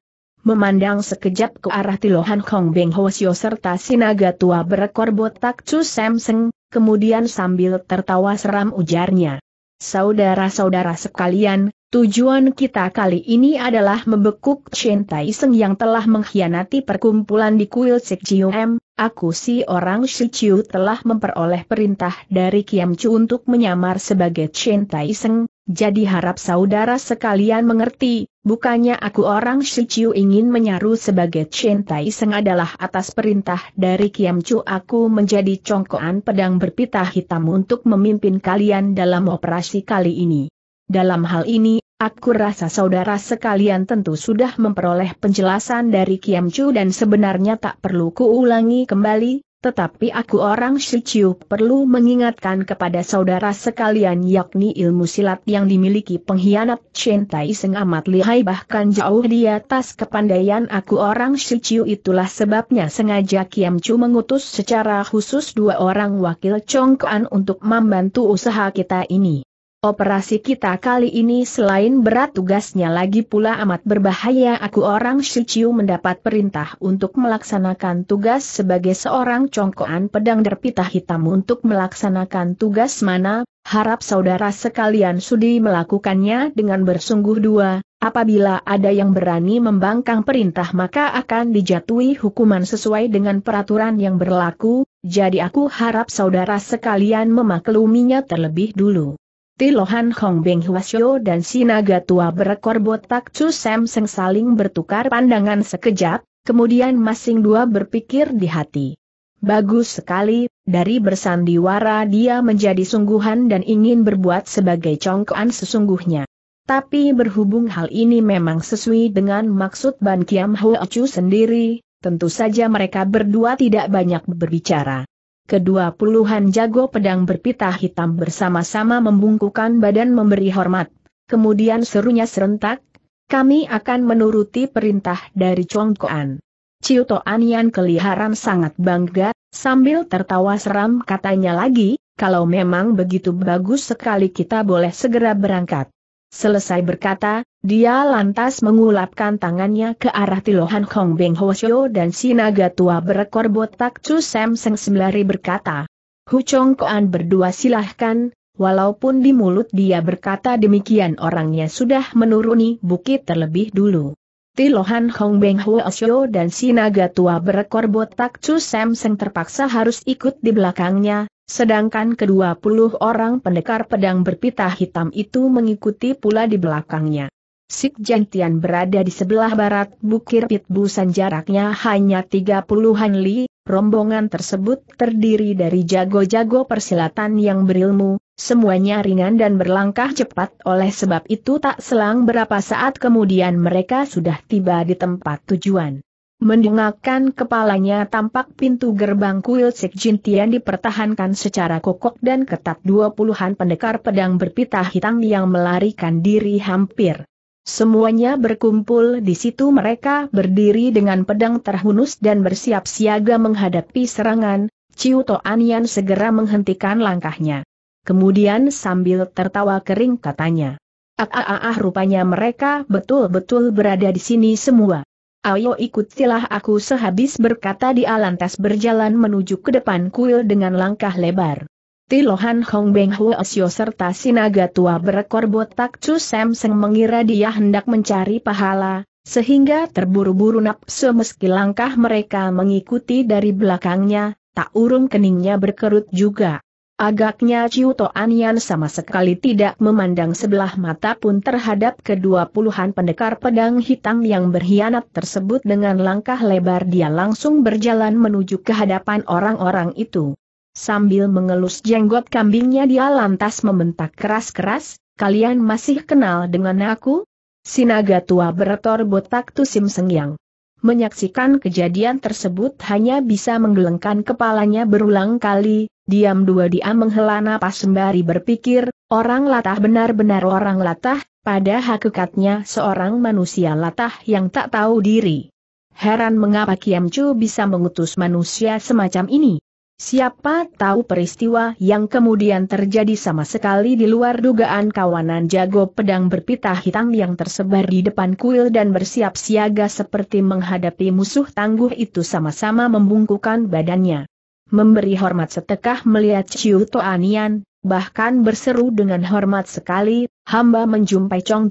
memandang sekejap ke arah Tilohan Kong Beng Hosio serta sinaga tua berekor botak Chu Samseng, kemudian sambil tertawa seram ujarnya. Saudara-saudara sekalian, tujuan kita kali ini adalah membekuk Chen Taiseng yang telah mengkhianati perkumpulan di kuil Sik M. Aku si orang Shichiu telah memperoleh perintah dari Kiam Chu untuk menyamar sebagai Chen Taiseng, jadi harap saudara sekalian mengerti, bukannya aku orang Shiciu ingin menyaru sebagai Chen Tai Seng adalah atas perintah dari Kiam Chu aku menjadi congkoan pedang berpita hitam untuk memimpin kalian dalam operasi kali ini. Dalam hal ini, aku rasa saudara sekalian tentu sudah memperoleh penjelasan dari Kiam Chu dan sebenarnya tak perlu kuulangi kembali, tetapi aku orang Shiciu perlu mengingatkan kepada saudara sekalian yakni ilmu silat yang dimiliki pengkhianat Chen Tai Seng amat lihai bahkan jauh di atas kepandaian aku orang Shiciu itulah sebabnya sengaja Kiam Chu mengutus secara khusus dua orang wakil Chong Kuan untuk membantu usaha kita ini. Operasi kita kali ini selain berat tugasnya lagi pula amat berbahaya aku orang Shichiu mendapat perintah untuk melaksanakan tugas sebagai seorang congkoan pedang derpita hitam untuk melaksanakan tugas mana, harap saudara sekalian sudi melakukannya dengan bersungguh dua, apabila ada yang berani membangkang perintah maka akan dijatuhi hukuman sesuai dengan peraturan yang berlaku, jadi aku harap saudara sekalian memakluminya terlebih dulu. Tilohan Hong Beng Hwasyo dan Sinaga tua berekor botak Chu Sam Seng saling bertukar pandangan sekejap, kemudian masing dua berpikir di hati. Bagus sekali, dari bersandiwara dia menjadi sungguhan dan ingin berbuat sebagai congkoan sesungguhnya. Tapi berhubung hal ini memang sesuai dengan maksud Ban Kiam Ho Chu sendiri, tentu saja mereka berdua tidak banyak berbicara kedua puluhan jago pedang berpita hitam bersama-sama membungkukan badan memberi hormat. Kemudian serunya serentak, kami akan menuruti perintah dari Congkoan. Ciu Anian keliharan sangat bangga, sambil tertawa seram katanya lagi, kalau memang begitu bagus sekali kita boleh segera berangkat. Selesai berkata, dia lantas mengulapkan tangannya ke arah Tilohan Hong Beng Hwasyo dan si naga tua berekor botak Chu Sam Seng sembari berkata. Hu Chong Koan berdua silahkan, walaupun di mulut dia berkata demikian orangnya sudah menuruni bukit terlebih dulu. Ti Lohan Hong Beng Hua Asyo dan si naga tua berekor botak Chu Sam Seng terpaksa harus ikut di belakangnya, sedangkan kedua puluh orang pendekar pedang berpita hitam itu mengikuti pula di belakangnya. Sik Jantian berada di sebelah barat Bukit Pitbusan jaraknya hanya tiga puluhan li, Rombongan tersebut terdiri dari jago-jago persilatan yang berilmu, semuanya ringan dan berlangkah cepat oleh sebab itu tak selang berapa saat kemudian mereka sudah tiba di tempat tujuan. Mendengarkan kepalanya tampak pintu gerbang kuil Sekjintian dipertahankan secara kokoh dan ketat dua puluhan pendekar pedang berpita hitam yang melarikan diri hampir Semuanya berkumpul di situ mereka berdiri dengan pedang terhunus dan bersiap siaga menghadapi serangan, Ciu Toanian segera menghentikan langkahnya. Kemudian sambil tertawa kering katanya. Ah, ah, ah, ah, rupanya mereka betul-betul berada di sini semua. Ayo ikutilah aku sehabis berkata di alantas berjalan menuju ke depan kuil dengan langkah lebar. Tilohan Hong Beng Hu Asyo serta sinaga tua berekor botak Chu Sam Seng mengira dia hendak mencari pahala, sehingga terburu-buru nafsu meski langkah mereka mengikuti dari belakangnya, tak urung keningnya berkerut juga. Agaknya To Yan sama sekali tidak memandang sebelah mata pun terhadap kedua puluhan pendekar pedang hitam yang berkhianat tersebut dengan langkah lebar dia langsung berjalan menuju ke hadapan orang-orang itu. Sambil mengelus jenggot kambingnya dia lantas membentak keras-keras, kalian masih kenal dengan aku? Sinaga tua beretor botak Tusim Sengyang. Menyaksikan kejadian tersebut hanya bisa menggelengkan kepalanya berulang kali, diam dua diam menghela napas sembari berpikir, orang latah benar-benar orang latah, pada hakikatnya seorang manusia latah yang tak tahu diri. Heran mengapa Chu bisa mengutus manusia semacam ini. Siapa tahu peristiwa yang kemudian terjadi sama sekali di luar dugaan kawanan jago pedang berpita hitam yang tersebar di depan kuil dan bersiap siaga seperti menghadapi musuh tangguh itu sama-sama membungkukan badannya. Memberi hormat setekah melihat Ciu Toanian, bahkan berseru dengan hormat sekali, hamba menjumpai Chong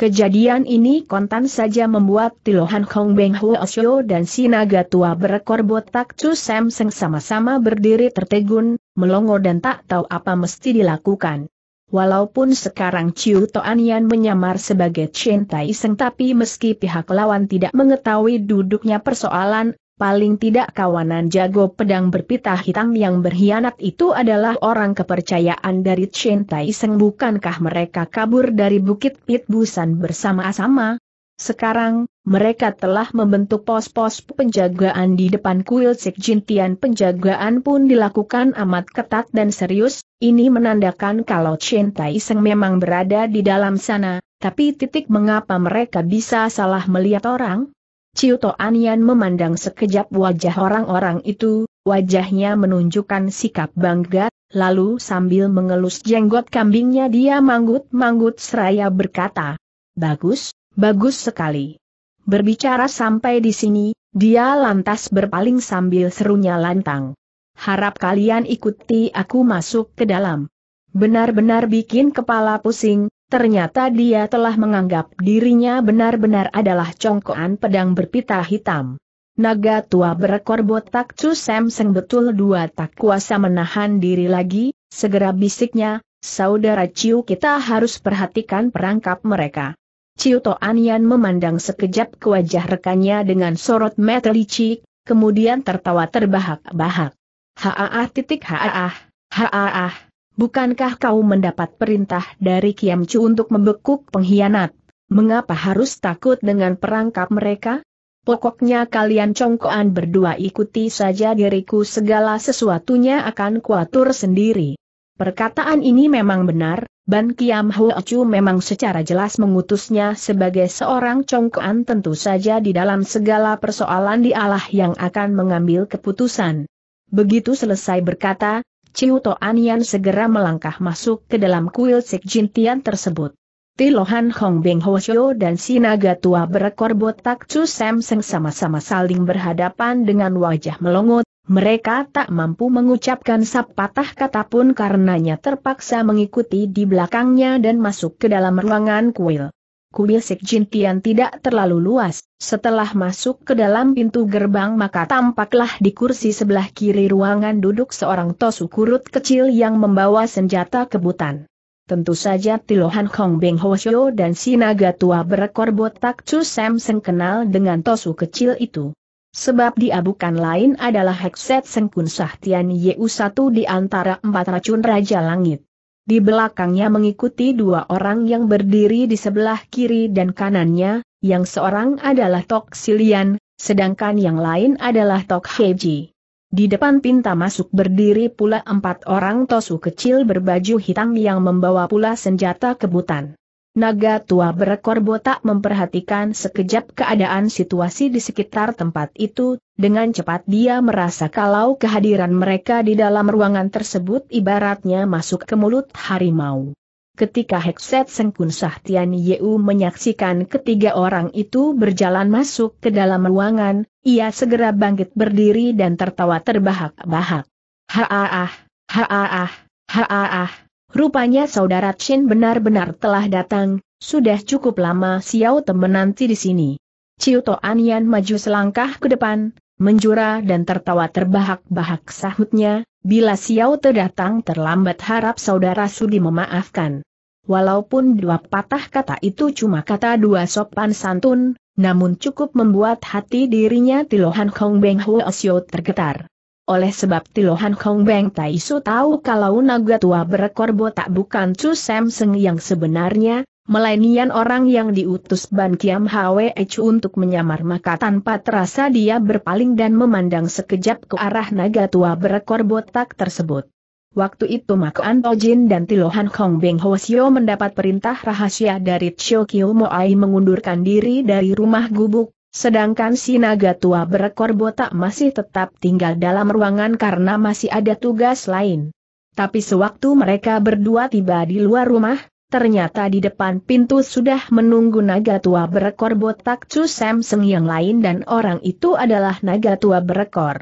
Kejadian ini kontan saja membuat Tilohan Hong Beng Huo Osyo dan si Sinaga Tua berekor botak Chu Sam Seng sama-sama berdiri tertegun, melongo dan tak tahu apa mesti dilakukan. Walaupun sekarang Chiu Toan Yan menyamar sebagai Chen Tai Seng tapi meski pihak lawan tidak mengetahui duduknya persoalan, paling tidak kawanan jago pedang berpita hitam yang berkhianat itu adalah orang kepercayaan dari Chen Taiseng bukankah mereka kabur dari Bukit Pit Busan bersama-sama? Sekarang, mereka telah membentuk pos-pos penjagaan di depan kuil Sik Jintian penjagaan pun dilakukan amat ketat dan serius, ini menandakan kalau Chen Taiseng memang berada di dalam sana, tapi titik mengapa mereka bisa salah melihat orang? Ciuto Anian memandang sekejap wajah orang-orang itu, wajahnya menunjukkan sikap bangga, lalu sambil mengelus jenggot kambingnya dia manggut-manggut seraya berkata, Bagus, bagus sekali. Berbicara sampai di sini, dia lantas berpaling sambil serunya lantang. Harap kalian ikuti aku masuk ke dalam. Benar-benar bikin kepala pusing, Ternyata dia telah menganggap dirinya benar-benar adalah congkoan pedang berpita hitam. Naga tua berekor botak Chu Sam Seng betul dua tak kuasa menahan diri lagi, segera bisiknya, saudara Ciu kita harus perhatikan perangkap mereka. Ciu Toan Yan memandang sekejap ke wajah rekannya dengan sorot mata licik, kemudian tertawa terbahak-bahak. Haaah titik haaah, haaah. Bukankah kau mendapat perintah dari Kiam Chu untuk membekuk pengkhianat? Mengapa harus takut dengan perangkap mereka? Pokoknya kalian congkoan berdua ikuti saja diriku segala sesuatunya akan kuatur sendiri. Perkataan ini memang benar, Ban Kiam Hua Chu memang secara jelas mengutusnya sebagai seorang congkoan tentu saja di dalam segala persoalan dialah yang akan mengambil keputusan. Begitu selesai berkata, Ciu To Anian segera melangkah masuk ke dalam kuil Sekjintian tersebut. Tilohan Hong Beng Ho dan si tua berekor botak Chu Sam Seng sama-sama saling berhadapan dengan wajah melongot, mereka tak mampu mengucapkan sepatah kata pun karenanya terpaksa mengikuti di belakangnya dan masuk ke dalam ruangan kuil kuil Sekjintian tidak terlalu luas, setelah masuk ke dalam pintu gerbang maka tampaklah di kursi sebelah kiri ruangan duduk seorang tosu kurut kecil yang membawa senjata kebutan. Tentu saja Tilohan Hong Beng Hosyo dan Sinaga Tua berekor botak Chu Seng kenal dengan tosu kecil itu. Sebab dia bukan lain adalah Hekset Sengkun Sahtian Yeu satu di antara empat racun Raja Langit. Di belakangnya mengikuti dua orang yang berdiri di sebelah kiri dan kanannya, yang seorang adalah Tok Silian, sedangkan yang lain adalah Tok Heji. Di depan pintu masuk berdiri pula empat orang tosu kecil berbaju hitam yang membawa pula senjata kebutan. Naga tua berekor botak memperhatikan sekejap keadaan situasi di sekitar tempat itu, dengan cepat dia merasa kalau kehadiran mereka di dalam ruangan tersebut ibaratnya masuk ke mulut harimau. Ketika Hekset Sengkun Sahtian Yeu menyaksikan ketiga orang itu berjalan masuk ke dalam ruangan, ia segera bangkit berdiri dan tertawa terbahak-bahak. Haaah, haaah, haaah, Rupanya saudara Chin benar-benar telah datang, sudah cukup lama Xiao Te menanti di sini. Chiu To Anian maju selangkah ke depan, menjura dan tertawa terbahak-bahak sahutnya, bila Xiao Te datang terlambat harap saudara Sudi memaafkan. Walaupun dua patah kata itu cuma kata dua sopan santun, namun cukup membuat hati dirinya Tilohan Kong Beng Huo Xiao tergetar oleh sebab Tilohan Hong Beng Tai Su tahu kalau naga tua berekor botak bukan Chu Sam Seng yang sebenarnya, melainkan orang yang diutus Ban Kiam Hwe Chu untuk menyamar maka tanpa terasa dia berpaling dan memandang sekejap ke arah naga tua berekor botak tersebut. Waktu itu Mak Antojin dan Tilohan Hong Beng Sio mendapat perintah rahasia dari Chio Kyo Moai mengundurkan diri dari rumah gubuk, Sedangkan si naga tua berekor botak masih tetap tinggal dalam ruangan karena masih ada tugas lain. Tapi sewaktu mereka berdua tiba di luar rumah, ternyata di depan pintu sudah menunggu naga tua berekor botak Chu Samseng yang lain dan orang itu adalah naga tua berekor.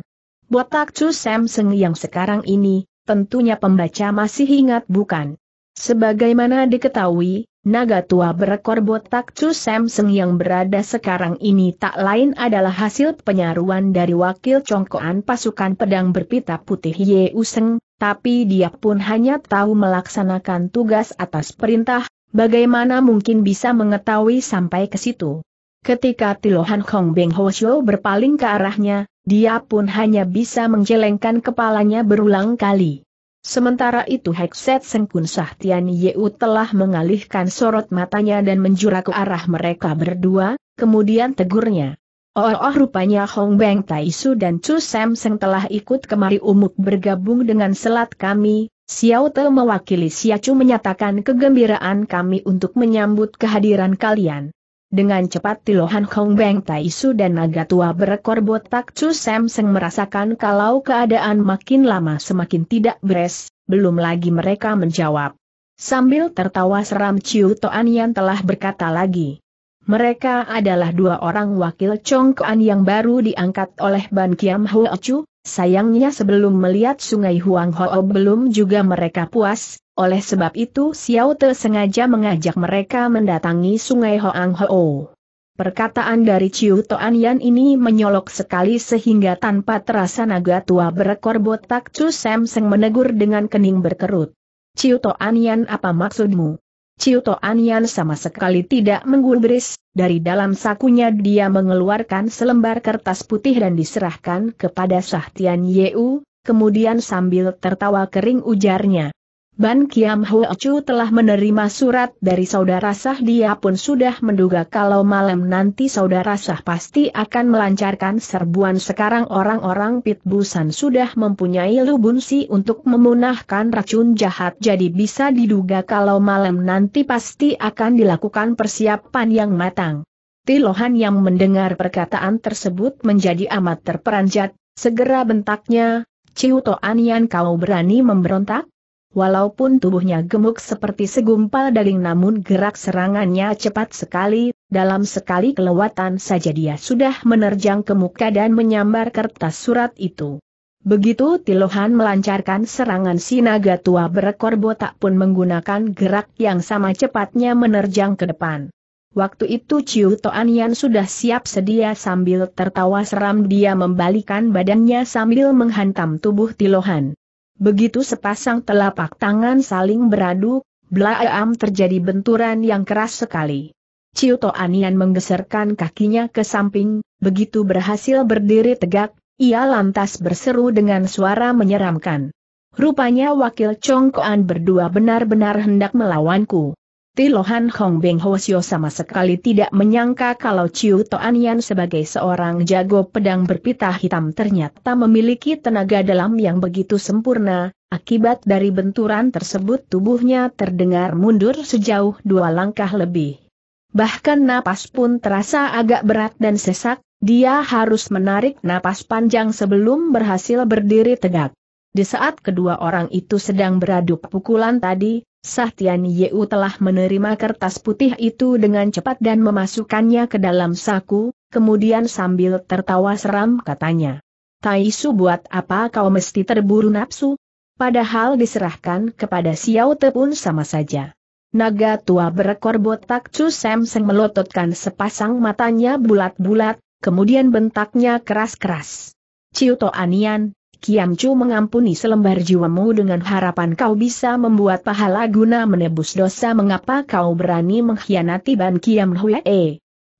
Botak Chu Samseng yang sekarang ini, tentunya pembaca masih ingat bukan? Sebagaimana diketahui, Naga tua berekor botak Chu Samseng yang berada sekarang ini tak lain adalah hasil penyaruan dari wakil congkoan pasukan pedang berpita putih Ye Useng, tapi dia pun hanya tahu melaksanakan tugas atas perintah, bagaimana mungkin bisa mengetahui sampai ke situ. Ketika Tilohan Hong Beng Ho Shou berpaling ke arahnya, dia pun hanya bisa menjelengkan kepalanya berulang kali. Sementara itu Hekset Sengkun Sahtian Yeu telah mengalihkan sorot matanya dan menjura ke arah mereka berdua, kemudian tegurnya. Oh, oh rupanya Hong Beng Taisu dan Chu Sam Seng telah ikut kemari umuk bergabung dengan selat kami, Xiao Te mewakili Chu menyatakan kegembiraan kami untuk menyambut kehadiran kalian. Dengan cepat Tilohan Hong Beng Taisu dan naga tua berekor botak Chu Sam Seng merasakan kalau keadaan makin lama semakin tidak beres, belum lagi mereka menjawab. Sambil tertawa seram Chiu Toan yang telah berkata lagi. Mereka adalah dua orang wakil Chong Kuan yang baru diangkat oleh Ban Kiam Ho Chu, sayangnya sebelum melihat sungai Huang Ho belum juga mereka puas, oleh sebab itu Xiao Te sengaja mengajak mereka mendatangi sungai Hoang Ho. Perkataan dari Ciu Toan Yan ini menyolok sekali sehingga tanpa terasa naga tua berekor botak Chu Sam Seng menegur dengan kening berkerut. Ciu Toan Yan apa maksudmu? Ciu Toan Yan sama sekali tidak menggubris, dari dalam sakunya dia mengeluarkan selembar kertas putih dan diserahkan kepada Sahtian Yeu, kemudian sambil tertawa kering ujarnya. Ban Kiam Chu telah menerima surat dari saudara sah dia pun sudah menduga kalau malam nanti saudara sah pasti akan melancarkan serbuan sekarang orang-orang Pitbusan sudah mempunyai lubunsi untuk memunahkan racun jahat jadi bisa diduga kalau malam nanti pasti akan dilakukan persiapan yang matang. Tilohan yang mendengar perkataan tersebut menjadi amat terperanjat, segera bentaknya, Ciuto Anian kau berani memberontak? Walaupun tubuhnya gemuk seperti segumpal daging namun gerak serangannya cepat sekali, dalam sekali kelewatan saja dia sudah menerjang ke muka dan menyambar kertas surat itu. Begitu Tilohan melancarkan serangan si naga tua berekor botak pun menggunakan gerak yang sama cepatnya menerjang ke depan. Waktu itu Ciu Toan Yan sudah siap sedia sambil tertawa seram dia membalikan badannya sambil menghantam tubuh Tilohan. Begitu sepasang telapak tangan saling beradu, belaam terjadi benturan yang keras sekali. Ciu Anian menggeserkan kakinya ke samping, begitu berhasil berdiri tegak, ia lantas berseru dengan suara menyeramkan. Rupanya wakil Koan berdua benar-benar hendak melawanku. Tilohan Hong Beng Sio sama sekali tidak menyangka kalau Chiu Yan sebagai seorang jago pedang berpita hitam ternyata memiliki tenaga dalam yang begitu sempurna, akibat dari benturan tersebut tubuhnya terdengar mundur sejauh dua langkah lebih. Bahkan napas pun terasa agak berat dan sesak, dia harus menarik napas panjang sebelum berhasil berdiri tegak. Di saat kedua orang itu sedang beradu pukulan tadi, Sahtian Yeu telah menerima kertas putih itu dengan cepat dan memasukkannya ke dalam saku, kemudian sambil tertawa seram katanya. Taisu buat apa kau mesti terburu nafsu? Padahal diserahkan kepada Xiao Te pun sama saja. Naga tua berekor botak Chu Sam Seng melototkan sepasang matanya bulat-bulat, kemudian bentaknya keras-keras. Ciu Anian, Kiam Chu mengampuni selembar jiwamu dengan harapan kau bisa membuat pahala guna menebus dosa mengapa kau berani mengkhianati Ban Kiam Hue.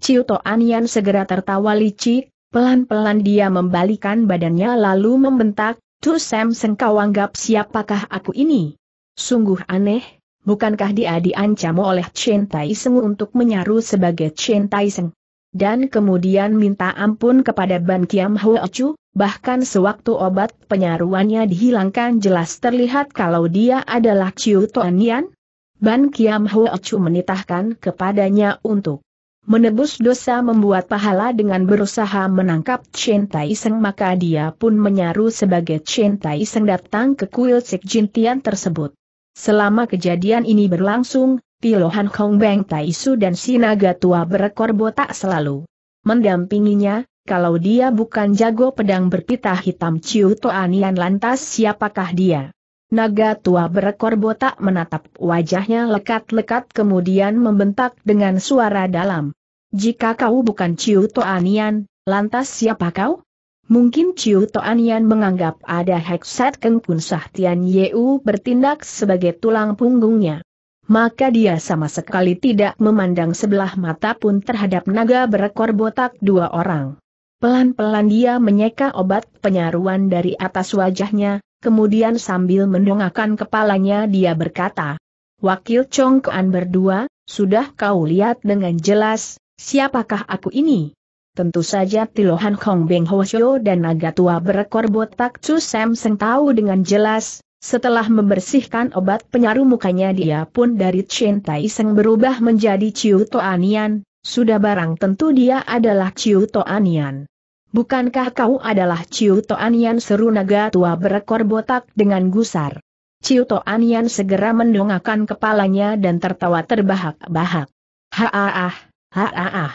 Ciu To Yan segera tertawa licik, pelan-pelan dia membalikan badannya lalu membentak, Tu Sam Seng kau anggap siapakah aku ini? Sungguh aneh, bukankah dia diancam oleh Chen Tai Seng untuk menyaru sebagai Chen Tai Seng? Dan kemudian minta ampun kepada Ban Kiam Hue Chu? bahkan sewaktu obat penyaruannya dihilangkan jelas terlihat kalau dia adalah Chiu Yan. Ban Kiam Ho Chu menitahkan kepadanya untuk menebus dosa membuat pahala dengan berusaha menangkap Chen Tai Seng maka dia pun menyaru sebagai Chen Tai Seng datang ke kuil Sik Jintian tersebut. Selama kejadian ini berlangsung, Pilohan Kong Beng Tai Su dan Sinaga Tua berekor botak selalu mendampinginya, kalau dia bukan jago pedang berpita hitam Ciu Toanian lantas siapakah dia? Naga tua berekor botak menatap wajahnya lekat-lekat kemudian membentak dengan suara dalam. Jika kau bukan Ciu Toanian, lantas siapa kau? Mungkin Ciu Toanian menganggap ada Heksat Kengkun Sahtian Yeu bertindak sebagai tulang punggungnya. Maka dia sama sekali tidak memandang sebelah mata pun terhadap naga berekor botak dua orang. Pelan-pelan dia menyeka obat penyaruan dari atas wajahnya, kemudian sambil mendongakkan kepalanya dia berkata, Wakil Chong Kuan berdua, sudah kau lihat dengan jelas, siapakah aku ini? Tentu saja Tilohan Kong Beng Hoshio dan naga tua berekor botak Chu Sam Seng tahu dengan jelas, setelah membersihkan obat penyaru mukanya dia pun dari Chen Tai Seng berubah menjadi Chiu Toanian, sudah barang tentu dia adalah Ciu Toanian. Bukankah kau adalah Ciu Toanian seru naga tua berekor botak dengan gusar? Ciu Toanian segera mendongakkan kepalanya dan tertawa terbahak-bahak. Haaah, haaah,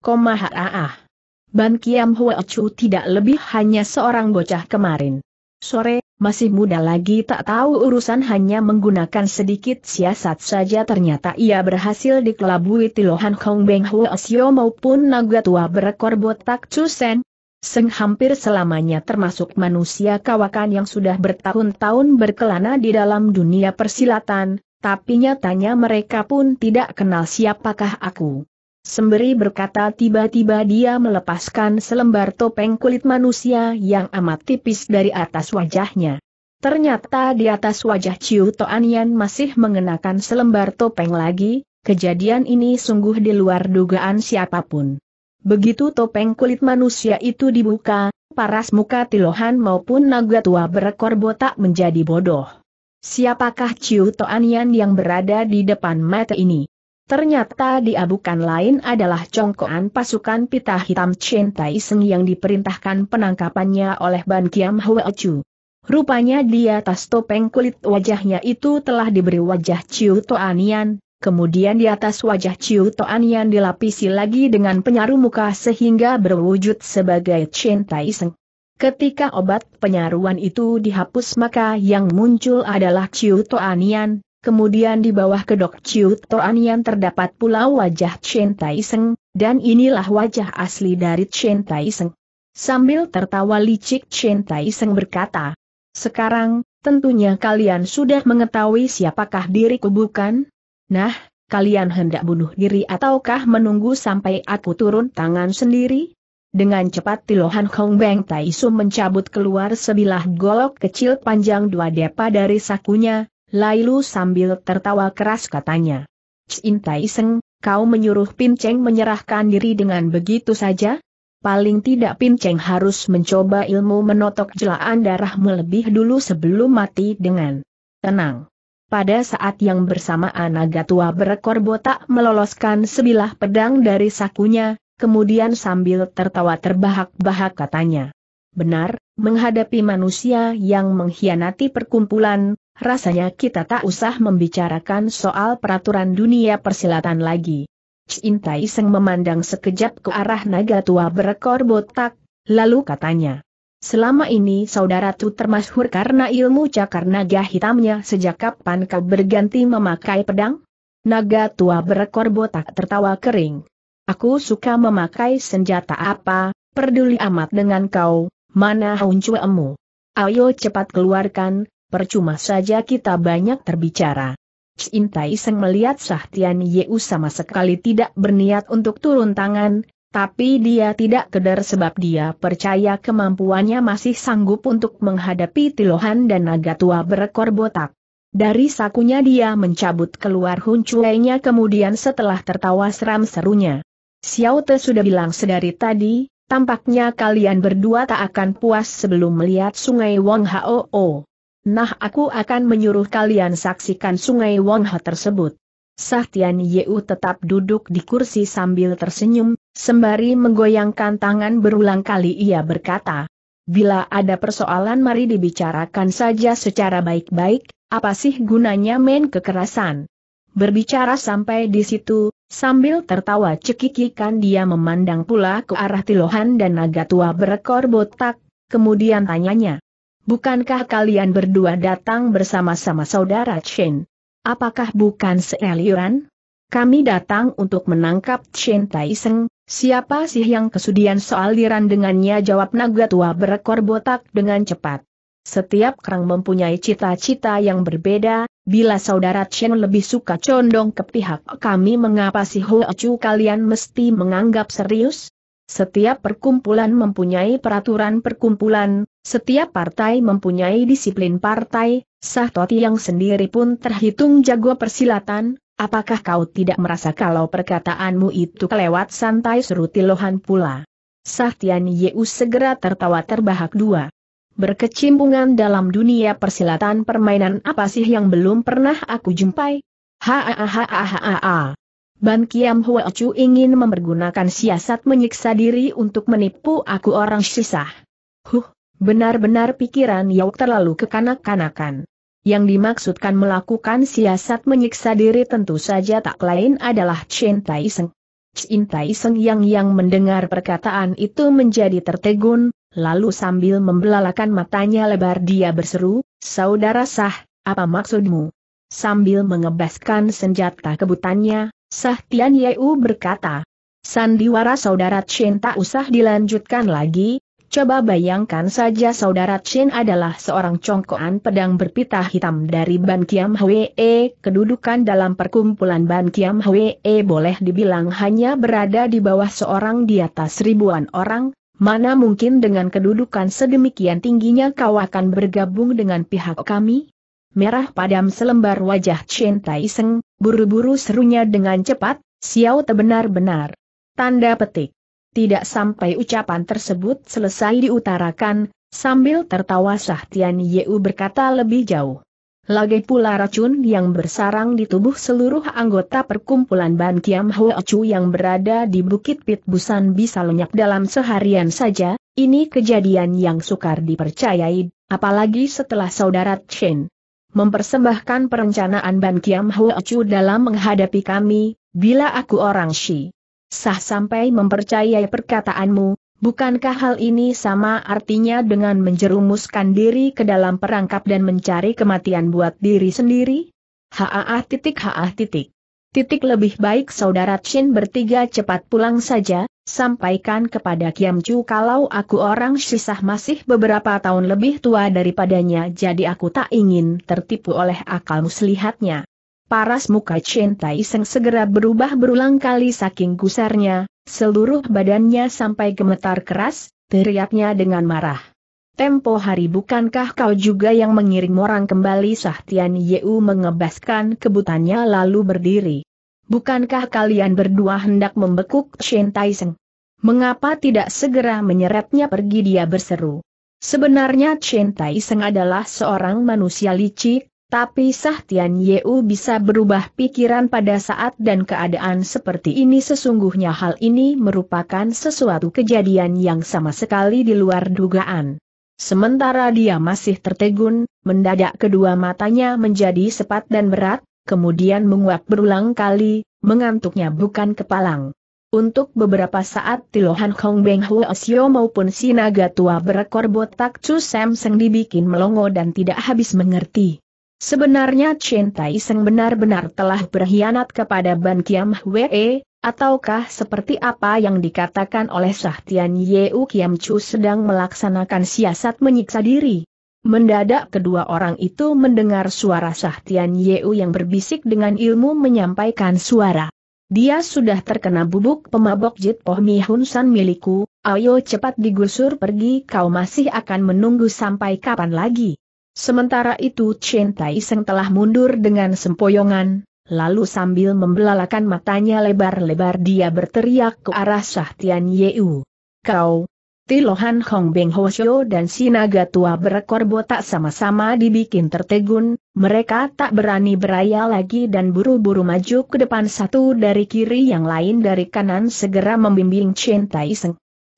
koma haaah. Ban Kiam Hua Chu tidak lebih hanya seorang bocah kemarin. Sore, masih muda lagi tak tahu urusan hanya menggunakan sedikit siasat saja ternyata ia berhasil dikelabui Tilohan Kong Beng Huo Sio maupun naga tua berekor botak Sen. Seng hampir selamanya termasuk manusia kawakan yang sudah bertahun-tahun berkelana di dalam dunia persilatan, tapi nyatanya mereka pun tidak kenal siapakah aku. Sembri berkata tiba-tiba dia melepaskan selembar topeng kulit manusia yang amat tipis dari atas wajahnya. Ternyata di atas wajah Ciu Toanian masih mengenakan selembar topeng lagi, kejadian ini sungguh di luar dugaan siapapun. Begitu topeng kulit manusia itu dibuka, paras muka Tilohan maupun naga tua berekor botak menjadi bodoh. Siapakah Ciu Toanian yang berada di depan mata ini? Ternyata dia bukan lain adalah congkoan pasukan pita hitam Chen Tai Seng yang diperintahkan penangkapannya oleh Ban Kiam Hwe Chu. Rupanya di atas topeng kulit wajahnya itu telah diberi wajah Ciu Toanian, kemudian di atas wajah Ciu Toanian dilapisi lagi dengan penyaru muka sehingga berwujud sebagai Chen Tai Seng. Ketika obat penyaruan itu dihapus maka yang muncul adalah Ciu Toanian, Kemudian di bawah kedok Chiu Toan yang terdapat pula wajah Chen Tai Seng, dan inilah wajah asli dari Chen Tai Seng. Sambil tertawa licik Chen Tai Seng berkata, Sekarang, tentunya kalian sudah mengetahui siapakah diriku bukan? Nah, kalian hendak bunuh diri ataukah menunggu sampai aku turun tangan sendiri? Dengan cepat Tilohan Hong Beng Tai Su mencabut keluar sebilah golok kecil panjang dua depa dari sakunya, Lailu sambil tertawa keras katanya. Cin Tai kau menyuruh Pin Cheng menyerahkan diri dengan begitu saja? Paling tidak Pin Cheng harus mencoba ilmu menotok jelaan darah melebih dulu sebelum mati dengan tenang. Pada saat yang bersamaan naga tua berekor botak meloloskan sebilah pedang dari sakunya, kemudian sambil tertawa terbahak-bahak katanya. Benar, menghadapi manusia yang mengkhianati perkumpulan, rasanya kita tak usah membicarakan soal peraturan dunia persilatan lagi. Cintai Seng memandang sekejap ke arah naga tua berekor botak, lalu katanya. Selama ini saudara tu termasyhur karena ilmu cakar naga hitamnya sejak kapan kau berganti memakai pedang? Naga tua berekor botak tertawa kering. Aku suka memakai senjata apa, peduli amat dengan kau, mana huncuemu. Ayo cepat keluarkan, percuma saja kita banyak terbicara. Cintai Sang melihat Sah Sahtian Yeu sama sekali tidak berniat untuk turun tangan, tapi dia tidak kedar sebab dia percaya kemampuannya masih sanggup untuk menghadapi Tilohan dan naga tua berekor botak. Dari sakunya dia mencabut keluar huncuainya kemudian setelah tertawa seram serunya. Xiao Te sudah bilang sedari tadi, tampaknya kalian berdua tak akan puas sebelum melihat sungai Wong Hoo. Nah aku akan menyuruh kalian saksikan sungai Wongha tersebut. Sahtian Yeu tetap duduk di kursi sambil tersenyum, sembari menggoyangkan tangan berulang kali ia berkata. Bila ada persoalan mari dibicarakan saja secara baik-baik, apa sih gunanya main kekerasan? Berbicara sampai di situ, sambil tertawa cekikikan dia memandang pula ke arah Tilohan dan naga tua berekor botak, kemudian tanyanya. Bukankah kalian berdua datang bersama-sama saudara Chen? Apakah bukan seeliran? Kami datang untuk menangkap Chen Taiseng, siapa sih yang kesudian soal soaliran dengannya jawab naga tua berekor botak dengan cepat. Setiap kerang mempunyai cita-cita yang berbeda, bila saudara Chen lebih suka condong ke pihak kami mengapa sih Hoa Chu kalian mesti menganggap serius? Setiap perkumpulan mempunyai peraturan perkumpulan, setiap partai mempunyai disiplin partai, sah Toti yang sendiri pun terhitung jago persilatan, apakah kau tidak merasa kalau perkataanmu itu kelewat santai lohan pula? Sah Tian Yeus segera tertawa terbahak dua. Berkecimpungan dalam dunia persilatan permainan apa sih yang belum pernah aku jumpai? Ha Ban Kiam Hwa Chu ingin mempergunakan siasat menyiksa diri untuk menipu aku orang sisah. Huh, benar-benar pikiran Yau terlalu kekanak-kanakan. Yang dimaksudkan melakukan siasat menyiksa diri tentu saja tak lain adalah Chen Tai Seng. Chen Tai yang yang mendengar perkataan itu menjadi tertegun, lalu sambil membelalakan matanya lebar dia berseru, Saudara sah, apa maksudmu? Sambil mengebaskan senjata kebutannya, Sah Tian Yeu berkata, Sandiwara saudara Chen tak usah dilanjutkan lagi, coba bayangkan saja saudara Chen adalah seorang congkoan pedang berpita hitam dari Ban Kiam Hwee, kedudukan dalam perkumpulan Ban Kiam Hwee boleh dibilang hanya berada di bawah seorang di atas ribuan orang, mana mungkin dengan kedudukan sedemikian tingginya kau akan bergabung dengan pihak kami? merah padam selembar wajah Chen Tai buru-buru serunya dengan cepat, Xiao Te benar-benar. Tanda petik. Tidak sampai ucapan tersebut selesai diutarakan, sambil tertawa Sah Tian Yeu berkata lebih jauh. Lagi pula racun yang bersarang di tubuh seluruh anggota perkumpulan Ban Kiam Chu yang berada di Bukit Pit Busan bisa lenyap dalam seharian saja, ini kejadian yang sukar dipercayai, apalagi setelah saudara Chen mempersembahkan perencanaan Ban Kiam Hua Chu dalam menghadapi kami, bila aku orang Shi. Sah sampai mempercayai perkataanmu, bukankah hal ini sama artinya dengan menjerumuskan diri ke dalam perangkap dan mencari kematian buat diri sendiri? Haah titik haah titik. Titik lebih baik saudara Chin bertiga cepat pulang saja, sampaikan kepada Kiam Chu kalau aku orang sisah masih beberapa tahun lebih tua daripadanya jadi aku tak ingin tertipu oleh akal muslihatnya. Paras muka Chen Tai Seng segera berubah berulang kali saking gusarnya, seluruh badannya sampai gemetar keras, teriaknya dengan marah. Tempo hari bukankah kau juga yang mengirim orang kembali Sahtian Yeu mengebaskan kebutannya lalu berdiri. Bukankah kalian berdua hendak membekuk Shen Taiseng? Mengapa tidak segera menyeretnya pergi dia berseru. Sebenarnya Chen Taiseng adalah seorang manusia licik, tapi Sahtian Yeu bisa berubah pikiran pada saat dan keadaan seperti ini sesungguhnya hal ini merupakan sesuatu kejadian yang sama sekali di luar dugaan. Sementara dia masih tertegun, mendadak kedua matanya menjadi sepat dan berat, kemudian menguap berulang kali, mengantuknya bukan kepalang. Untuk beberapa saat Tilohan Hong Beng Huo Sio maupun si naga tua berekor botak Chu Sam Seng dibikin melongo dan tidak habis mengerti. Sebenarnya Chen Tai Seng benar-benar telah berkhianat kepada Ban Kiam Hwee, Ataukah seperti apa yang dikatakan oleh Sahtian Yeu Kiam Chu sedang melaksanakan siasat menyiksa diri? Mendadak kedua orang itu mendengar suara Sahtian Yeu yang berbisik dengan ilmu menyampaikan suara. Dia sudah terkena bubuk pemabok Jit Poh Mi Hun San milikku, ayo cepat digusur pergi kau masih akan menunggu sampai kapan lagi. Sementara itu Chen Tai Seng telah mundur dengan sempoyongan, Lalu sambil membelalakan matanya lebar-lebar dia berteriak ke arah Sahtian Yeu. Kau, Tilohan Hong Beng Hosyo dan sinaga tua berekor botak sama-sama dibikin tertegun, mereka tak berani beraya lagi dan buru-buru maju ke depan satu dari kiri yang lain dari kanan segera membimbing Chen Tai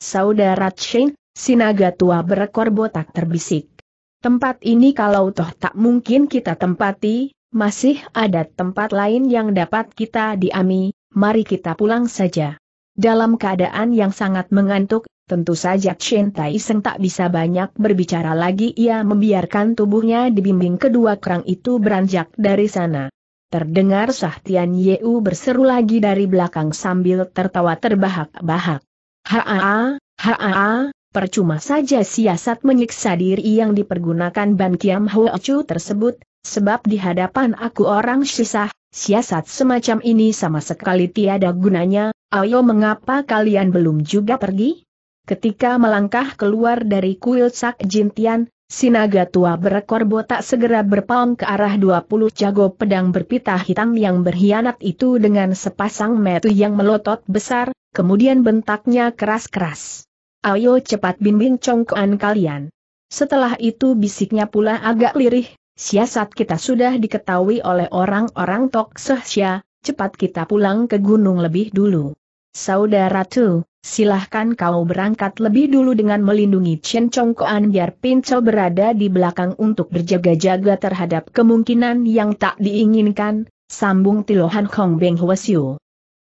Saudara Chen, sinaga tua berekor botak terbisik. Tempat ini kalau toh tak mungkin kita tempati, masih ada tempat lain yang dapat kita diami, mari kita pulang saja. Dalam keadaan yang sangat mengantuk, tentu saja Chen Tai Seng tak bisa banyak berbicara lagi ia membiarkan tubuhnya dibimbing kedua kerang itu beranjak dari sana. Terdengar sahtian Yeu berseru lagi dari belakang sambil tertawa terbahak-bahak. Haa, haa, percuma saja siasat menyiksa diri yang dipergunakan Ban Kiam Hoa Chu tersebut, Sebab di hadapan aku orang sisah, siasat semacam ini sama sekali tiada gunanya, ayo mengapa kalian belum juga pergi? Ketika melangkah keluar dari kuil Sak Jintian, Sinaga tua berekor botak segera berpalm ke arah 20 jago pedang berpita hitam yang berkhianat itu dengan sepasang metu yang melotot besar, kemudian bentaknya keras-keras. Ayo cepat bimbing congkoan kalian. Setelah itu bisiknya pula agak lirih, Siasat kita sudah diketahui oleh orang-orang Tok cepat kita pulang ke gunung lebih dulu. Saudara Tu, silahkan kau berangkat lebih dulu dengan melindungi Chen Chongkoan biar Pinco berada di belakang untuk berjaga-jaga terhadap kemungkinan yang tak diinginkan, sambung Tilohan Hong Beng Hwasyu.